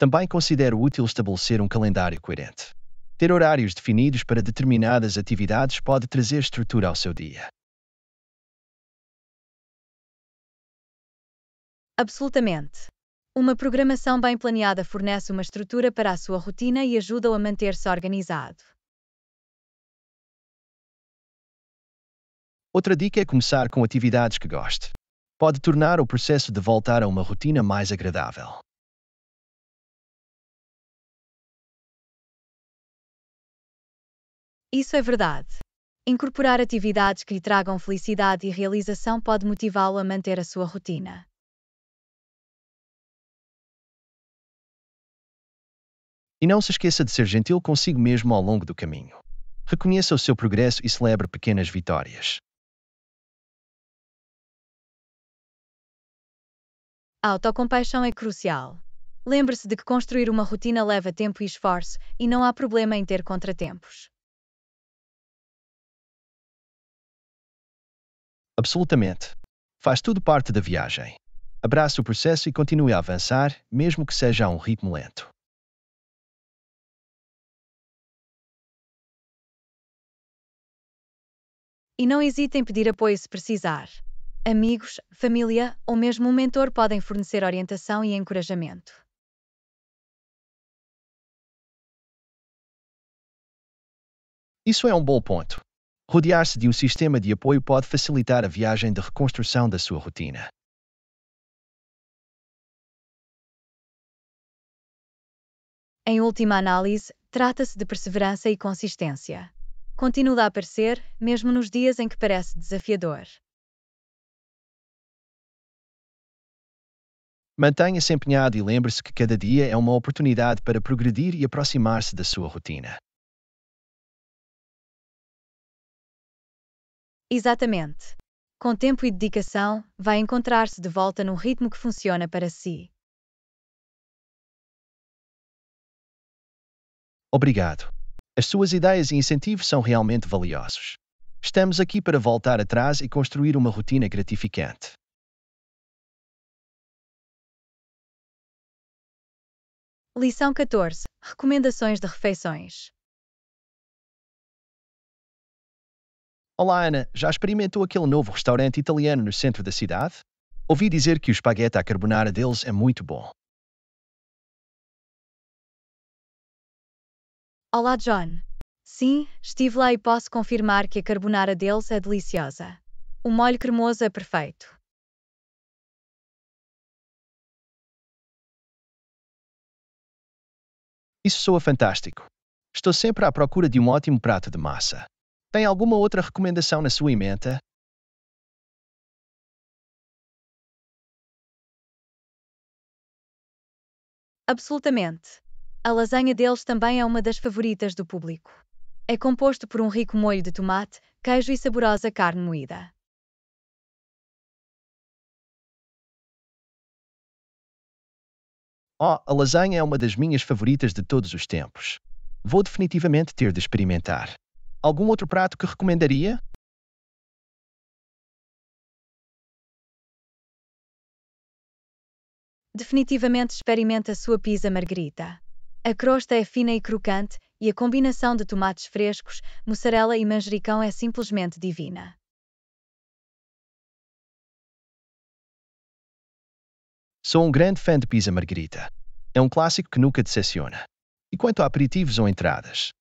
Também considero útil estabelecer um calendário coerente. Ter horários definidos para determinadas atividades pode trazer estrutura ao seu dia. Absolutamente. Uma programação bem planeada fornece uma estrutura para a sua rotina e ajuda-o a manter-se organizado. Outra dica é começar com atividades que goste. Pode tornar o processo de voltar a uma rotina mais agradável. Isso é verdade. Incorporar atividades que lhe tragam felicidade e realização pode motivá-lo a manter a sua rotina. E não se esqueça de ser gentil consigo mesmo ao longo do caminho. Reconheça o seu progresso e celebre pequenas vitórias. A autocompaixão é crucial. Lembre-se de que construir uma rotina leva tempo e esforço, e não há problema em ter contratempos. Absolutamente. Faz tudo parte da viagem. Abrace o processo e continue a avançar, mesmo que seja a um ritmo lento. E não hesite em pedir apoio se precisar. Amigos, família ou mesmo um mentor podem fornecer orientação e encorajamento. Isso é um bom ponto rodear-se de um sistema de apoio pode facilitar a viagem de reconstrução da sua rotina. Em última análise, trata-se de perseverança e consistência. Continua a aparecer, mesmo nos dias em que parece desafiador. Mantenha-se empenhado e lembre-se que cada dia é uma oportunidade para progredir e aproximar-se da sua rotina. Exatamente. Com tempo e dedicação, vai encontrar-se de volta num ritmo que funciona para si. Obrigado. As suas ideias e incentivos são realmente valiosos. Estamos aqui para voltar atrás e construir uma rotina gratificante. Lição 14 Recomendações de refeições. Olá, Ana. Já experimentou aquele novo restaurante italiano no centro da cidade? Ouvi dizer que o espaguete à carbonara deles é muito bom. Olá, John. Sim, estive lá e posso confirmar que a carbonara deles é deliciosa. O molho cremoso é perfeito. Isso soa fantástico. Estou sempre à procura de um ótimo prato de massa. Tem alguma outra recomendação na sua emenda? Absolutamente. A lasanha deles também é uma das favoritas do público. É composto por um rico molho de tomate, queijo e saborosa carne moída. Oh, a lasanha é uma das minhas favoritas de todos os tempos. Vou definitivamente ter de experimentar. Algum outro prato que recomendaria? Definitivamente experimente a sua pizza margarita. A crosta é fina e crocante, e a combinação de tomates frescos, mussarela e manjericão é simplesmente divina. Sou um grande fã de pizza margarita. É um clássico que nunca decepciona. E quanto a aperitivos ou entradas?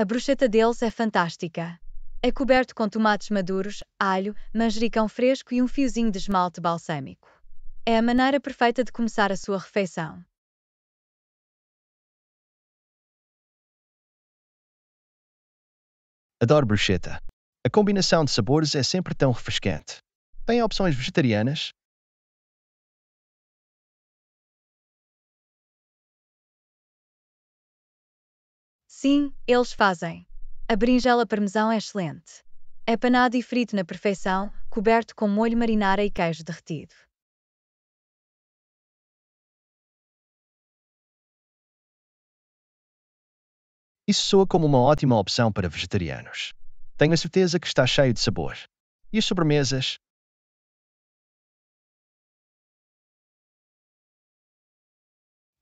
A bruxeta deles é fantástica. É coberto com tomates maduros, alho, manjericão fresco e um fiozinho de esmalte balsâmico. É a maneira perfeita de começar a sua refeição. Adoro bruxeta. A combinação de sabores é sempre tão refrescante. Tem opções vegetarianas, Sim, eles fazem. A berinjela parmesão é excelente. É panado e frito na perfeição, coberto com molho marinara e queijo derretido. Isso soa como uma ótima opção para vegetarianos. Tenho a certeza que está cheio de sabor. E as sobremesas?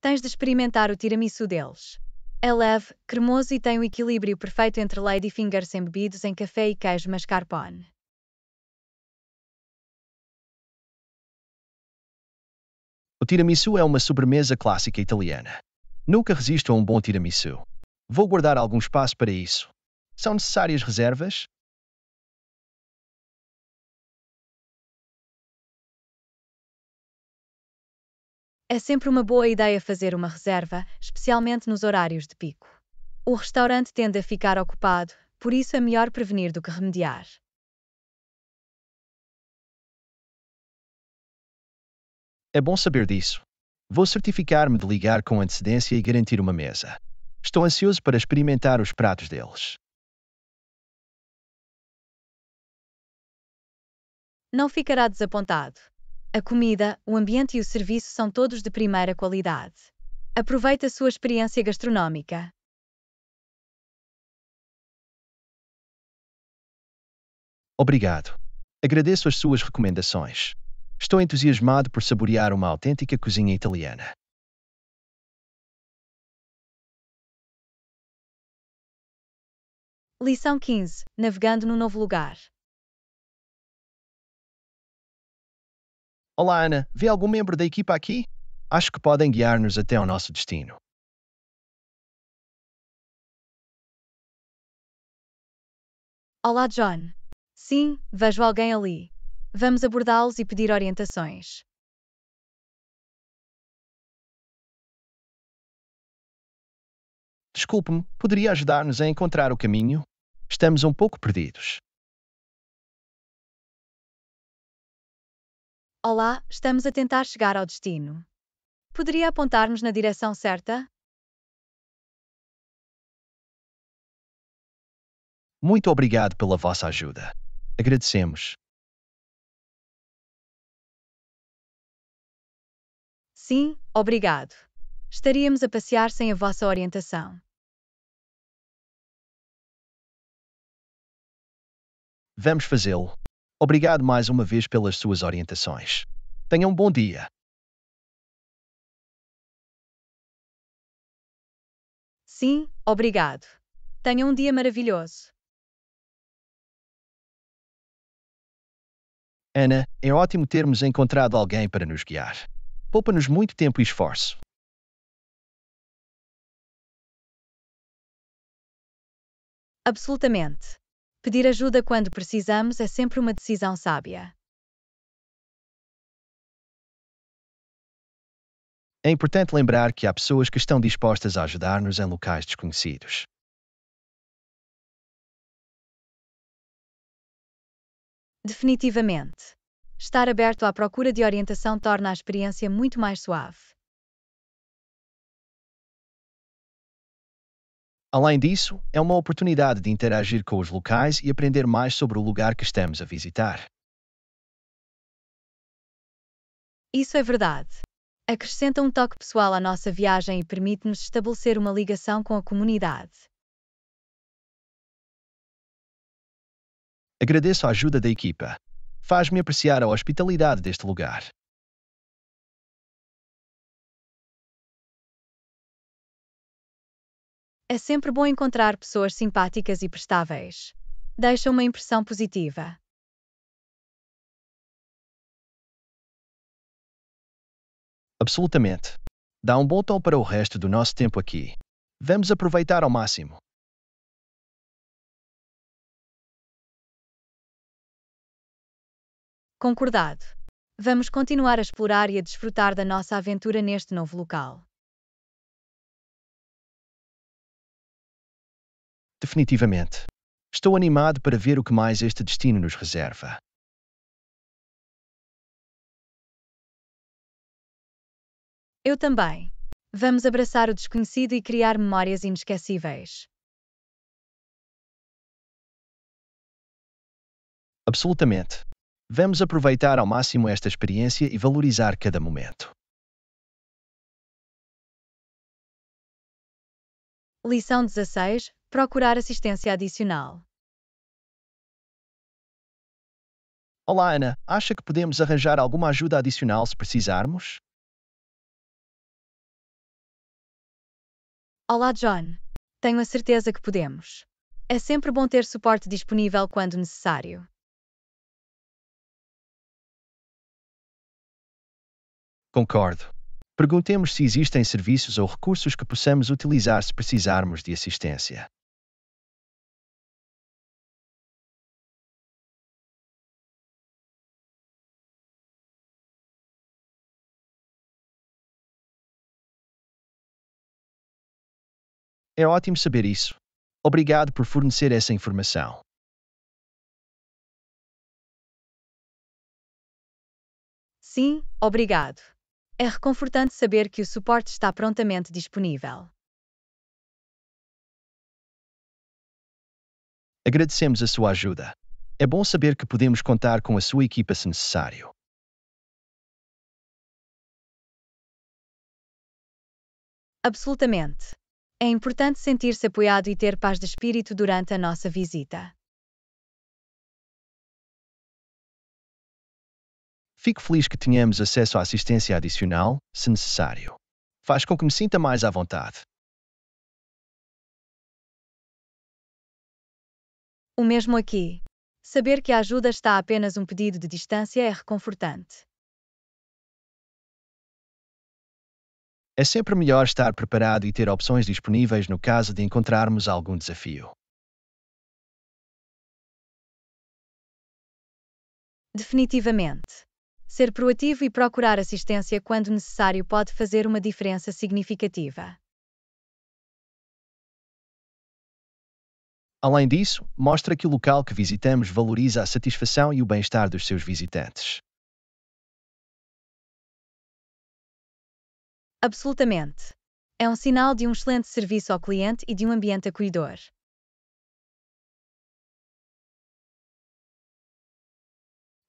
Tens de experimentar o tiramisu deles. É leve, cremoso e tem o equilíbrio perfeito entre ladyfingers embebidos em café e queijo mascarpone. O tiramisu é uma sobremesa clássica italiana. Nunca resisto a um bom tiramisu. Vou guardar algum espaço para isso. São necessárias reservas? É sempre uma boa ideia fazer uma reserva, especialmente nos horários de pico. O restaurante tende a ficar ocupado, por isso é melhor prevenir do que remediar. É bom saber disso. Vou certificar-me de ligar com antecedência e garantir uma mesa. Estou ansioso para experimentar os pratos deles. Não ficará desapontado. A comida, o ambiente e o serviço são todos de primeira qualidade. Aproveite a sua experiência gastronómica. Obrigado. Agradeço as suas recomendações. Estou entusiasmado por saborear uma autêntica cozinha italiana. Lição 15 Navegando no novo lugar. Olá, Ana. Vê algum membro da equipa aqui? Acho que podem guiar-nos até ao nosso destino. Olá, John. Sim, vejo alguém ali. Vamos abordá-los e pedir orientações. Desculpe-me, poderia ajudar-nos a encontrar o caminho? Estamos um pouco perdidos. Olá, estamos a tentar chegar ao destino. Poderia apontar-nos na direção certa? Muito obrigado pela vossa ajuda. Agradecemos. Sim, obrigado. Estaríamos a passear sem a vossa orientação. Vamos fazê-lo. Obrigado mais uma vez pelas suas orientações. Tenha um bom dia. Sim, obrigado. Tenha um dia maravilhoso. Ana, é ótimo termos encontrado alguém para nos guiar. Poupa-nos muito tempo e esforço. Absolutamente. Pedir ajuda quando precisamos é sempre uma decisão sábia. É importante lembrar que há pessoas que estão dispostas a ajudar-nos em locais desconhecidos. Definitivamente. Estar aberto à procura de orientação torna a experiência muito mais suave. Além disso, é uma oportunidade de interagir com os locais e aprender mais sobre o lugar que estamos a visitar. Isso é verdade. Acrescenta um toque pessoal à nossa viagem e permite-nos estabelecer uma ligação com a comunidade. Agradeço a ajuda da equipa. Faz-me apreciar a hospitalidade deste lugar. É sempre bom encontrar pessoas simpáticas e prestáveis. Deixa uma impressão positiva. Absolutamente. Dá um bom tom para o resto do nosso tempo aqui. Vamos aproveitar ao máximo. Concordado. Vamos continuar a explorar e a desfrutar da nossa aventura neste novo local. definitivamente. Estou animado para ver o que mais este destino nos reserva. Eu também. Vamos abraçar o desconhecido e criar memórias inesquecíveis. Absolutamente. Vamos aproveitar ao máximo esta experiência e valorizar cada momento. Lição 16 Procurar assistência adicional. Olá, Ana. Acha que podemos arranjar alguma ajuda adicional se precisarmos? Olá, John. Tenho a certeza que podemos. É sempre bom ter suporte disponível quando necessário. Concordo. Perguntemos se existem serviços ou recursos que possamos utilizar se precisarmos de assistência. É ótimo saber isso. Obrigado por fornecer essa informação. Sim, obrigado. É reconfortante saber que o suporte está prontamente disponível. Agradecemos a sua ajuda. É bom saber que podemos contar com a sua equipa se necessário. Absolutamente. É importante sentir-se apoiado e ter paz de espírito durante a nossa visita. Fico feliz que tenhamos acesso à assistência adicional, se necessário. Faz com que me sinta mais à vontade. O mesmo aqui. Saber que a ajuda está a apenas um pedido de distância é reconfortante. É sempre melhor estar preparado e ter opções disponíveis no caso de encontrarmos algum desafio. Definitivamente. Ser proativo e procurar assistência quando necessário pode fazer uma diferença significativa. Além disso, mostra que o local que visitamos valoriza a satisfação e o bem-estar dos seus visitantes. Absolutamente. É um sinal de um excelente serviço ao cliente e de um ambiente acolhedor.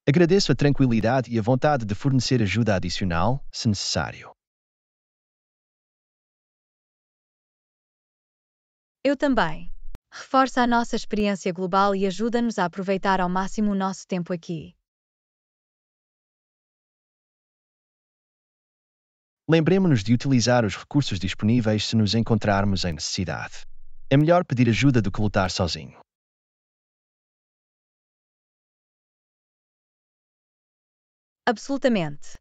Agradeço a tranquilidade e a vontade de fornecer ajuda adicional, se necessário. Eu também. Reforça a nossa experiência global e ajuda-nos a aproveitar ao máximo o nosso tempo aqui. Lembremos-nos de utilizar os recursos disponíveis se nos encontrarmos em necessidade. É melhor pedir ajuda do que lutar sozinho. Absolutamente.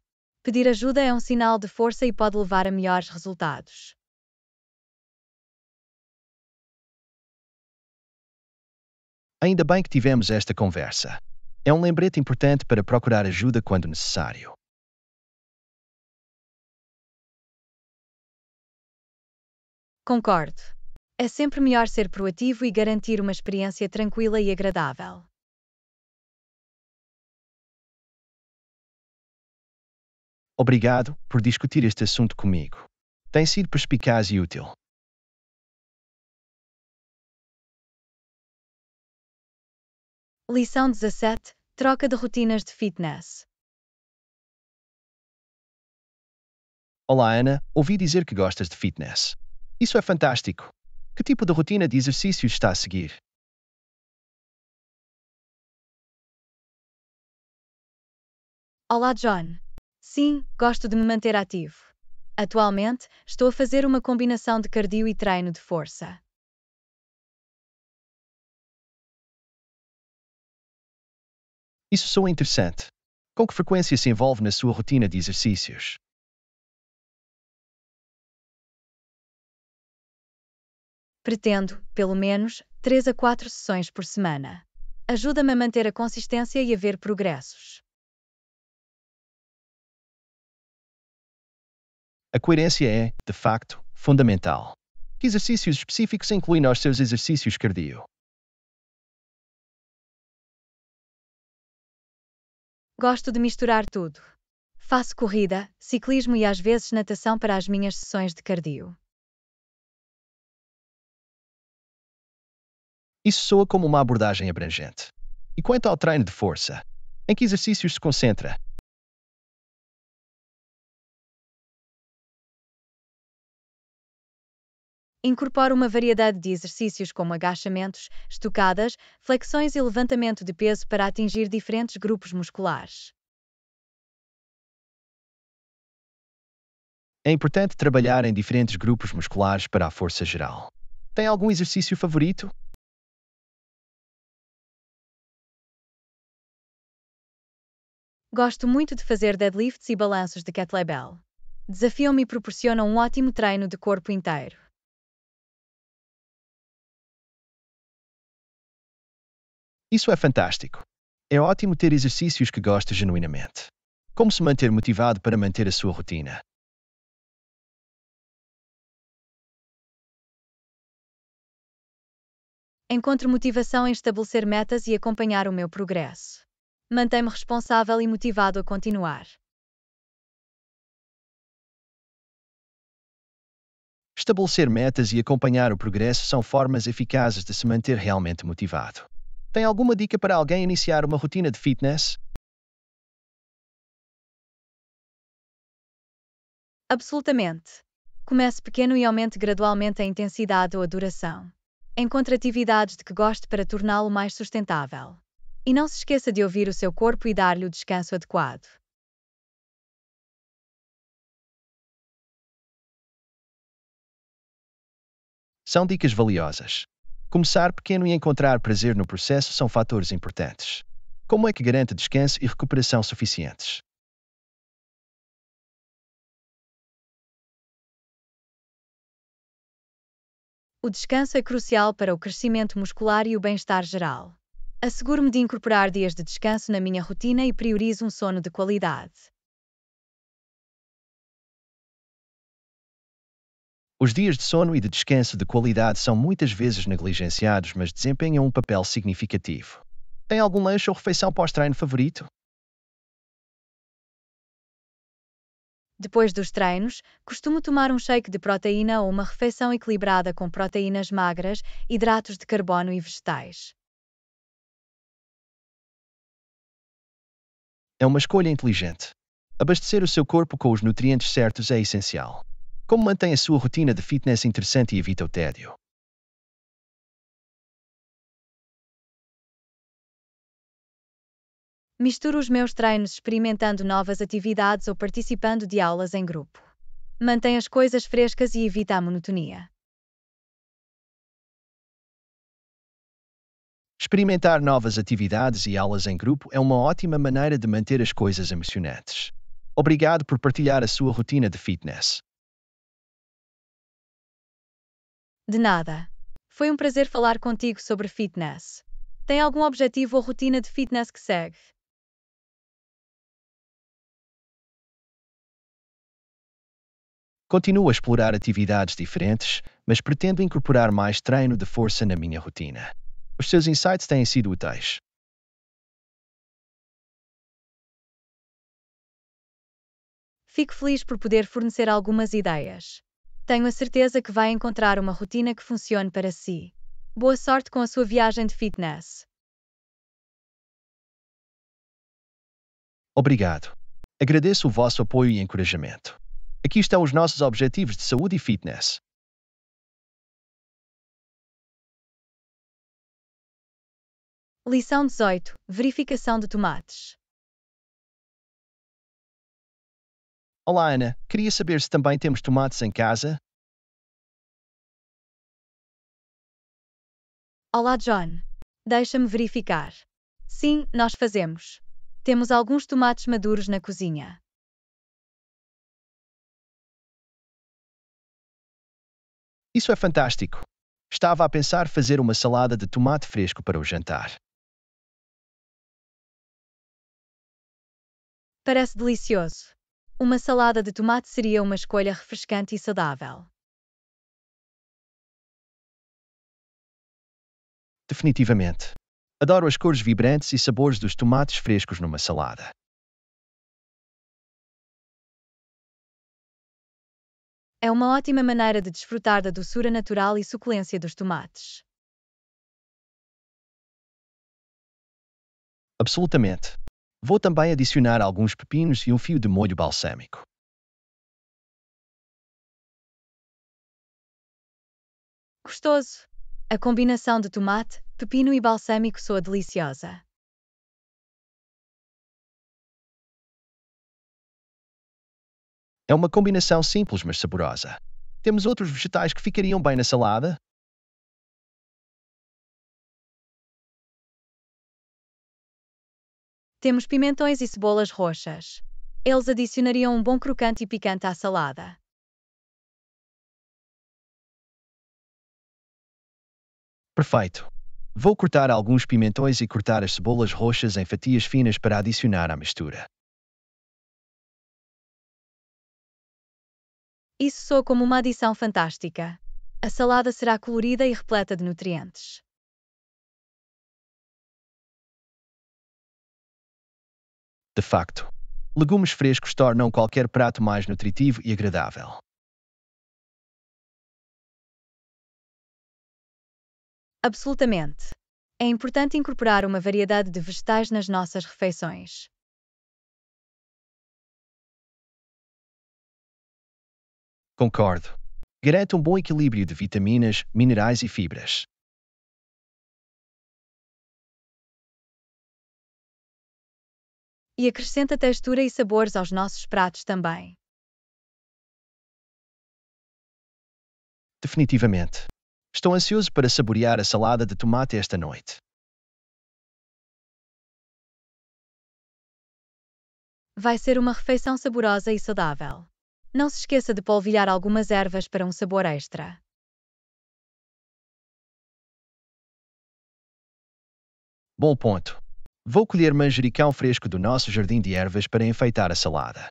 Pedir ajuda é um sinal de força e pode levar a melhores resultados. Ainda bem que tivemos esta conversa. É um lembrete importante para procurar ajuda quando necessário. Concordo. É sempre melhor ser proativo e garantir uma experiência tranquila e agradável. Obrigado por discutir este assunto comigo. Tem sido perspicaz e útil. Lição 17 Troca de rotinas de fitness. Olá, Ana. Ouvi dizer que gostas de fitness. Isso é fantástico! Que tipo de rotina de exercícios está a seguir? Olá, John. Sim, gosto de me manter ativo. Atualmente, estou a fazer uma combinação de cardio e treino de força. Isso sou interessante. Com que frequência se envolve na sua rotina de exercícios? Pretendo, pelo menos, 3 a 4 sessões por semana. Ajuda-me a manter a consistência e a ver progressos. A coerência é, de facto, fundamental. Que exercícios específicos incluem nos seus exercícios cardio? Gosto de misturar tudo. Faço corrida, ciclismo e às vezes natação para as minhas sessões de cardio. Isso soa como uma abordagem abrangente. E quanto ao treino de força? Em que exercícios se concentra? Incorpora uma variedade de exercícios como agachamentos, estocadas, flexões e levantamento de peso para atingir diferentes grupos musculares. É importante trabalhar em diferentes grupos musculares para a força geral. Tem algum exercício favorito? Gosto muito de fazer deadlifts e balanços de kettlebell. Desafiam-me e proporcionam um ótimo treino de corpo inteiro. Isso é fantástico. É ótimo ter exercícios que gosta genuinamente. Como se manter motivado para manter a sua rotina? Encontro motivação em estabelecer metas e acompanhar o meu progresso mantém-me responsável e motivado a continuar. Estabelecer metas e acompanhar o progresso são formas eficazes de se manter realmente motivado. Tem alguma dica para alguém iniciar uma rotina de fitness? Absolutamente. Comece pequeno e aumente gradualmente a intensidade ou a duração. Encontre atividades de que goste para torná-lo mais sustentável. E não se esqueça de ouvir o seu corpo e dar-lhe o descanso adequado. São dicas valiosas. Começar pequeno e encontrar prazer no processo são fatores importantes. Como é que garante descanso e recuperação suficientes? O descanso é crucial para o crescimento muscular e o bem-estar geral. Asseguro-me de incorporar dias de descanso na minha rotina e priorizo um sono de qualidade. Os dias de sono e de descanso de qualidade são muitas vezes negligenciados, mas desempenham um papel significativo. Tem algum lanche ou refeição pós-treino favorito? Depois dos treinos, costumo tomar um shake de proteína ou uma refeição equilibrada com proteínas magras, hidratos de carbono e vegetais. é uma escolha inteligente. Abastecer o seu corpo com os nutrientes certos é essencial. Como mantém a sua rotina de fitness interessante e evita o tédio? Misturo os meus treinos experimentando novas atividades ou participando de aulas em grupo. Mantém as coisas frescas e evita a monotonia. Experimentar novas atividades e aulas em grupo é uma ótima maneira de manter as coisas emocionantes. Obrigado por partilhar a sua rotina de fitness. De nada. Foi um prazer falar contigo sobre fitness. Tem algum objetivo ou rotina de fitness que segue? Continuo a explorar atividades diferentes, mas pretendo incorporar mais treino de força na minha rotina. Os seus insights têm sido úteis. Fico feliz por poder fornecer algumas ideias. Tenho a certeza que vai encontrar uma rotina que funcione para si. Boa sorte com a sua viagem de fitness. Obrigado. Agradeço o vosso apoio e encorajamento. Aqui estão os nossos objetivos de saúde e fitness. Lição 18 Verificação de tomates. Olá, Ana. Queria saber se também temos tomates em casa? Olá, John. Deixa-me verificar. Sim, nós fazemos. Temos alguns tomates maduros na cozinha. Isso é fantástico. Estava a pensar fazer uma salada de tomate fresco para o jantar. Parece delicioso. Uma salada de tomate seria uma escolha refrescante e saudável. Definitivamente. Adoro as cores vibrantes e sabores dos tomates frescos numa salada. É uma ótima maneira de desfrutar da doçura natural e suculência dos tomates. Absolutamente. Vou também adicionar alguns pepinos e um fio de molho balsâmico. Gostoso! A combinação de tomate, pepino e balsâmico soa deliciosa. É uma combinação simples, mas saborosa. Temos outros vegetais que ficariam bem na salada, Temos pimentões e cebolas roxas. Eles adicionariam um bom crocante e picante à salada. Perfeito. Vou cortar alguns pimentões e cortar as cebolas roxas em fatias finas para adicionar à mistura. Isso soa como uma adição fantástica. A salada será colorida e repleta de nutrientes. De facto, legumes frescos tornam qualquer prato mais nutritivo e agradável. Absolutamente. É importante incorporar uma variedade de vegetais nas nossas refeições. Concordo. Garante um bom equilíbrio de vitaminas, minerais e fibras. e acrescenta textura e sabores aos nossos pratos também. Definitivamente. Estou ansioso para saborear a salada de tomate esta noite. Vai ser uma refeição saborosa e saudável. Não se esqueça de polvilhar algumas ervas para um sabor extra. Bom ponto. Vou colher manjericão fresco do nosso jardim de ervas para enfeitar a salada.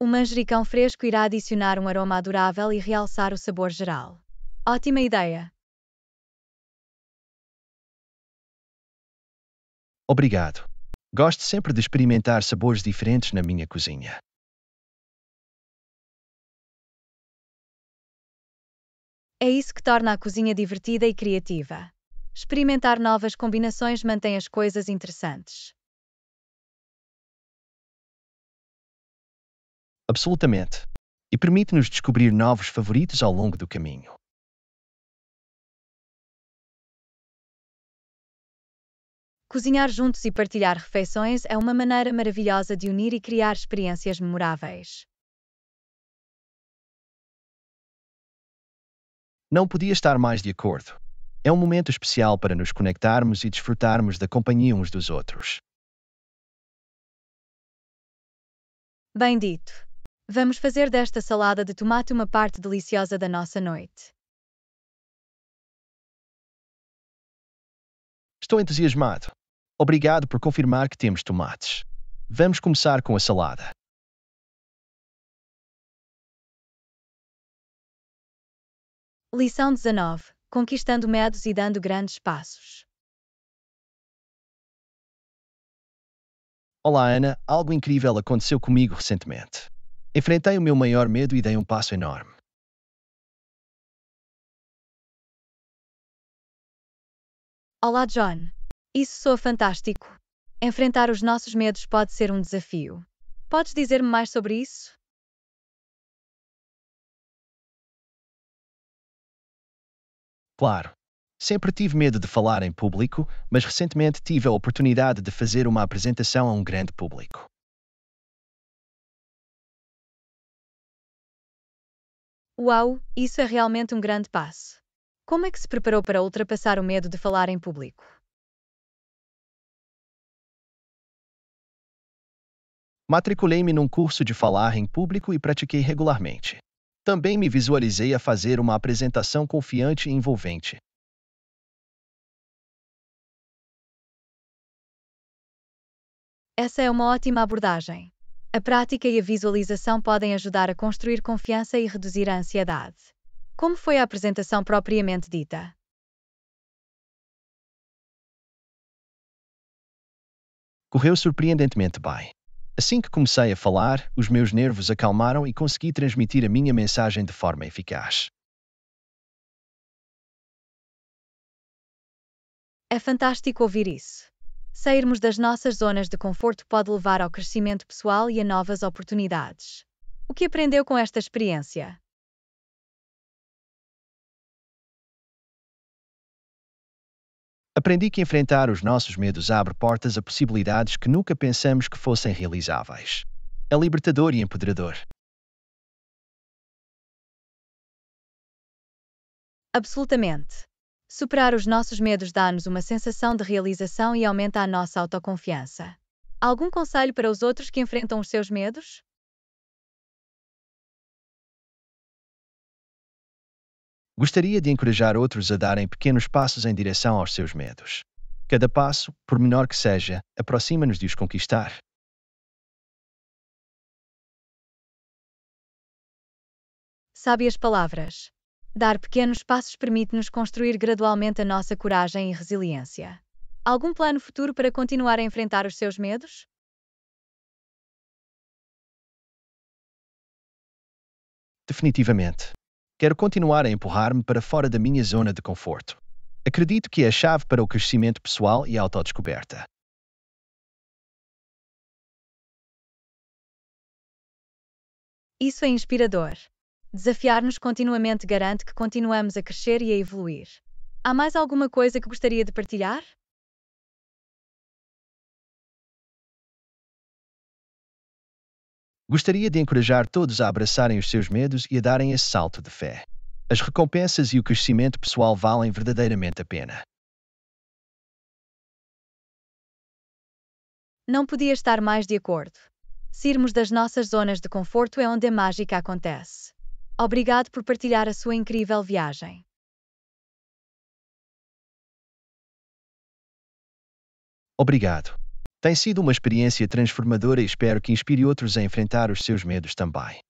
O manjericão fresco irá adicionar um aroma adorável e realçar o sabor geral. Ótima ideia! Obrigado. Gosto sempre de experimentar sabores diferentes na minha cozinha. É isso que torna a cozinha divertida e criativa. Experimentar novas combinações mantém as coisas interessantes. Absolutamente. E permite-nos descobrir novos favoritos ao longo do caminho. Cozinhar juntos e partilhar refeições é uma maneira maravilhosa de unir e criar experiências memoráveis. Não podia estar mais de acordo. É um momento especial para nos conectarmos e desfrutarmos da companhia uns dos outros. Bem dito. Vamos fazer desta salada de tomate uma parte deliciosa da nossa noite. Estou entusiasmado. Obrigado por confirmar que temos tomates. Vamos começar com a salada. Lição 19: Conquistando medos e dando grandes passos. Olá, Ana. Algo incrível aconteceu comigo recentemente. Enfrentei o meu maior medo e dei um passo enorme. Olá, John. Isso soa fantástico. Enfrentar os nossos medos pode ser um desafio. Podes dizer-me mais sobre isso? Claro, sempre tive medo de falar em público, mas recentemente tive a oportunidade de fazer uma apresentação a um grande público. Uau, isso é realmente um grande passo. Como é que se preparou para ultrapassar o medo de falar em público? Matriculei-me num curso de falar em público e pratiquei regularmente. Também me visualizei a fazer uma apresentação confiante e envolvente. Essa é uma ótima abordagem. A prática e a visualização podem ajudar a construir confiança e reduzir a ansiedade. Como foi a apresentação propriamente dita? Correu surpreendentemente bem. Assim que comecei a falar, os meus nervos acalmaram e consegui transmitir a minha mensagem de forma eficaz. É fantástico ouvir isso. Sairmos das nossas zonas de conforto pode levar ao crescimento pessoal e a novas oportunidades. O que aprendeu com esta experiência? Aprendi que enfrentar os nossos medos abre portas a possibilidades que nunca pensamos que fossem realizáveis. É libertador e empoderador. Absolutamente. Superar os nossos medos dá-nos uma sensação de realização e aumenta a nossa autoconfiança. Algum conselho para os outros que enfrentam os seus medos? Gostaria de encorajar outros a darem pequenos passos em direção aos seus medos. Cada passo, por menor que seja, aproxima-nos de os conquistar. Sábias palavras. Dar pequenos passos permite-nos construir gradualmente a nossa coragem e resiliência. Algum plano futuro para continuar a enfrentar os seus medos? Definitivamente. Quero continuar a empurrar-me para fora da minha zona de conforto. Acredito que é a chave para o crescimento pessoal e autodescoberta. Isso é inspirador. Desafiar-nos continuamente garante que continuamos a crescer e a evoluir. Há mais alguma coisa que gostaria de partilhar? Gostaria de encorajar todos a abraçarem os seus medos e a darem esse salto de fé. As recompensas e o crescimento pessoal valem verdadeiramente a pena. Não podia estar mais de acordo. Sirmos das nossas zonas de conforto é onde a mágica acontece. Obrigado por partilhar a sua incrível viagem. Obrigado. Tem sido uma experiência transformadora e espero que inspire outros a enfrentar os seus medos também.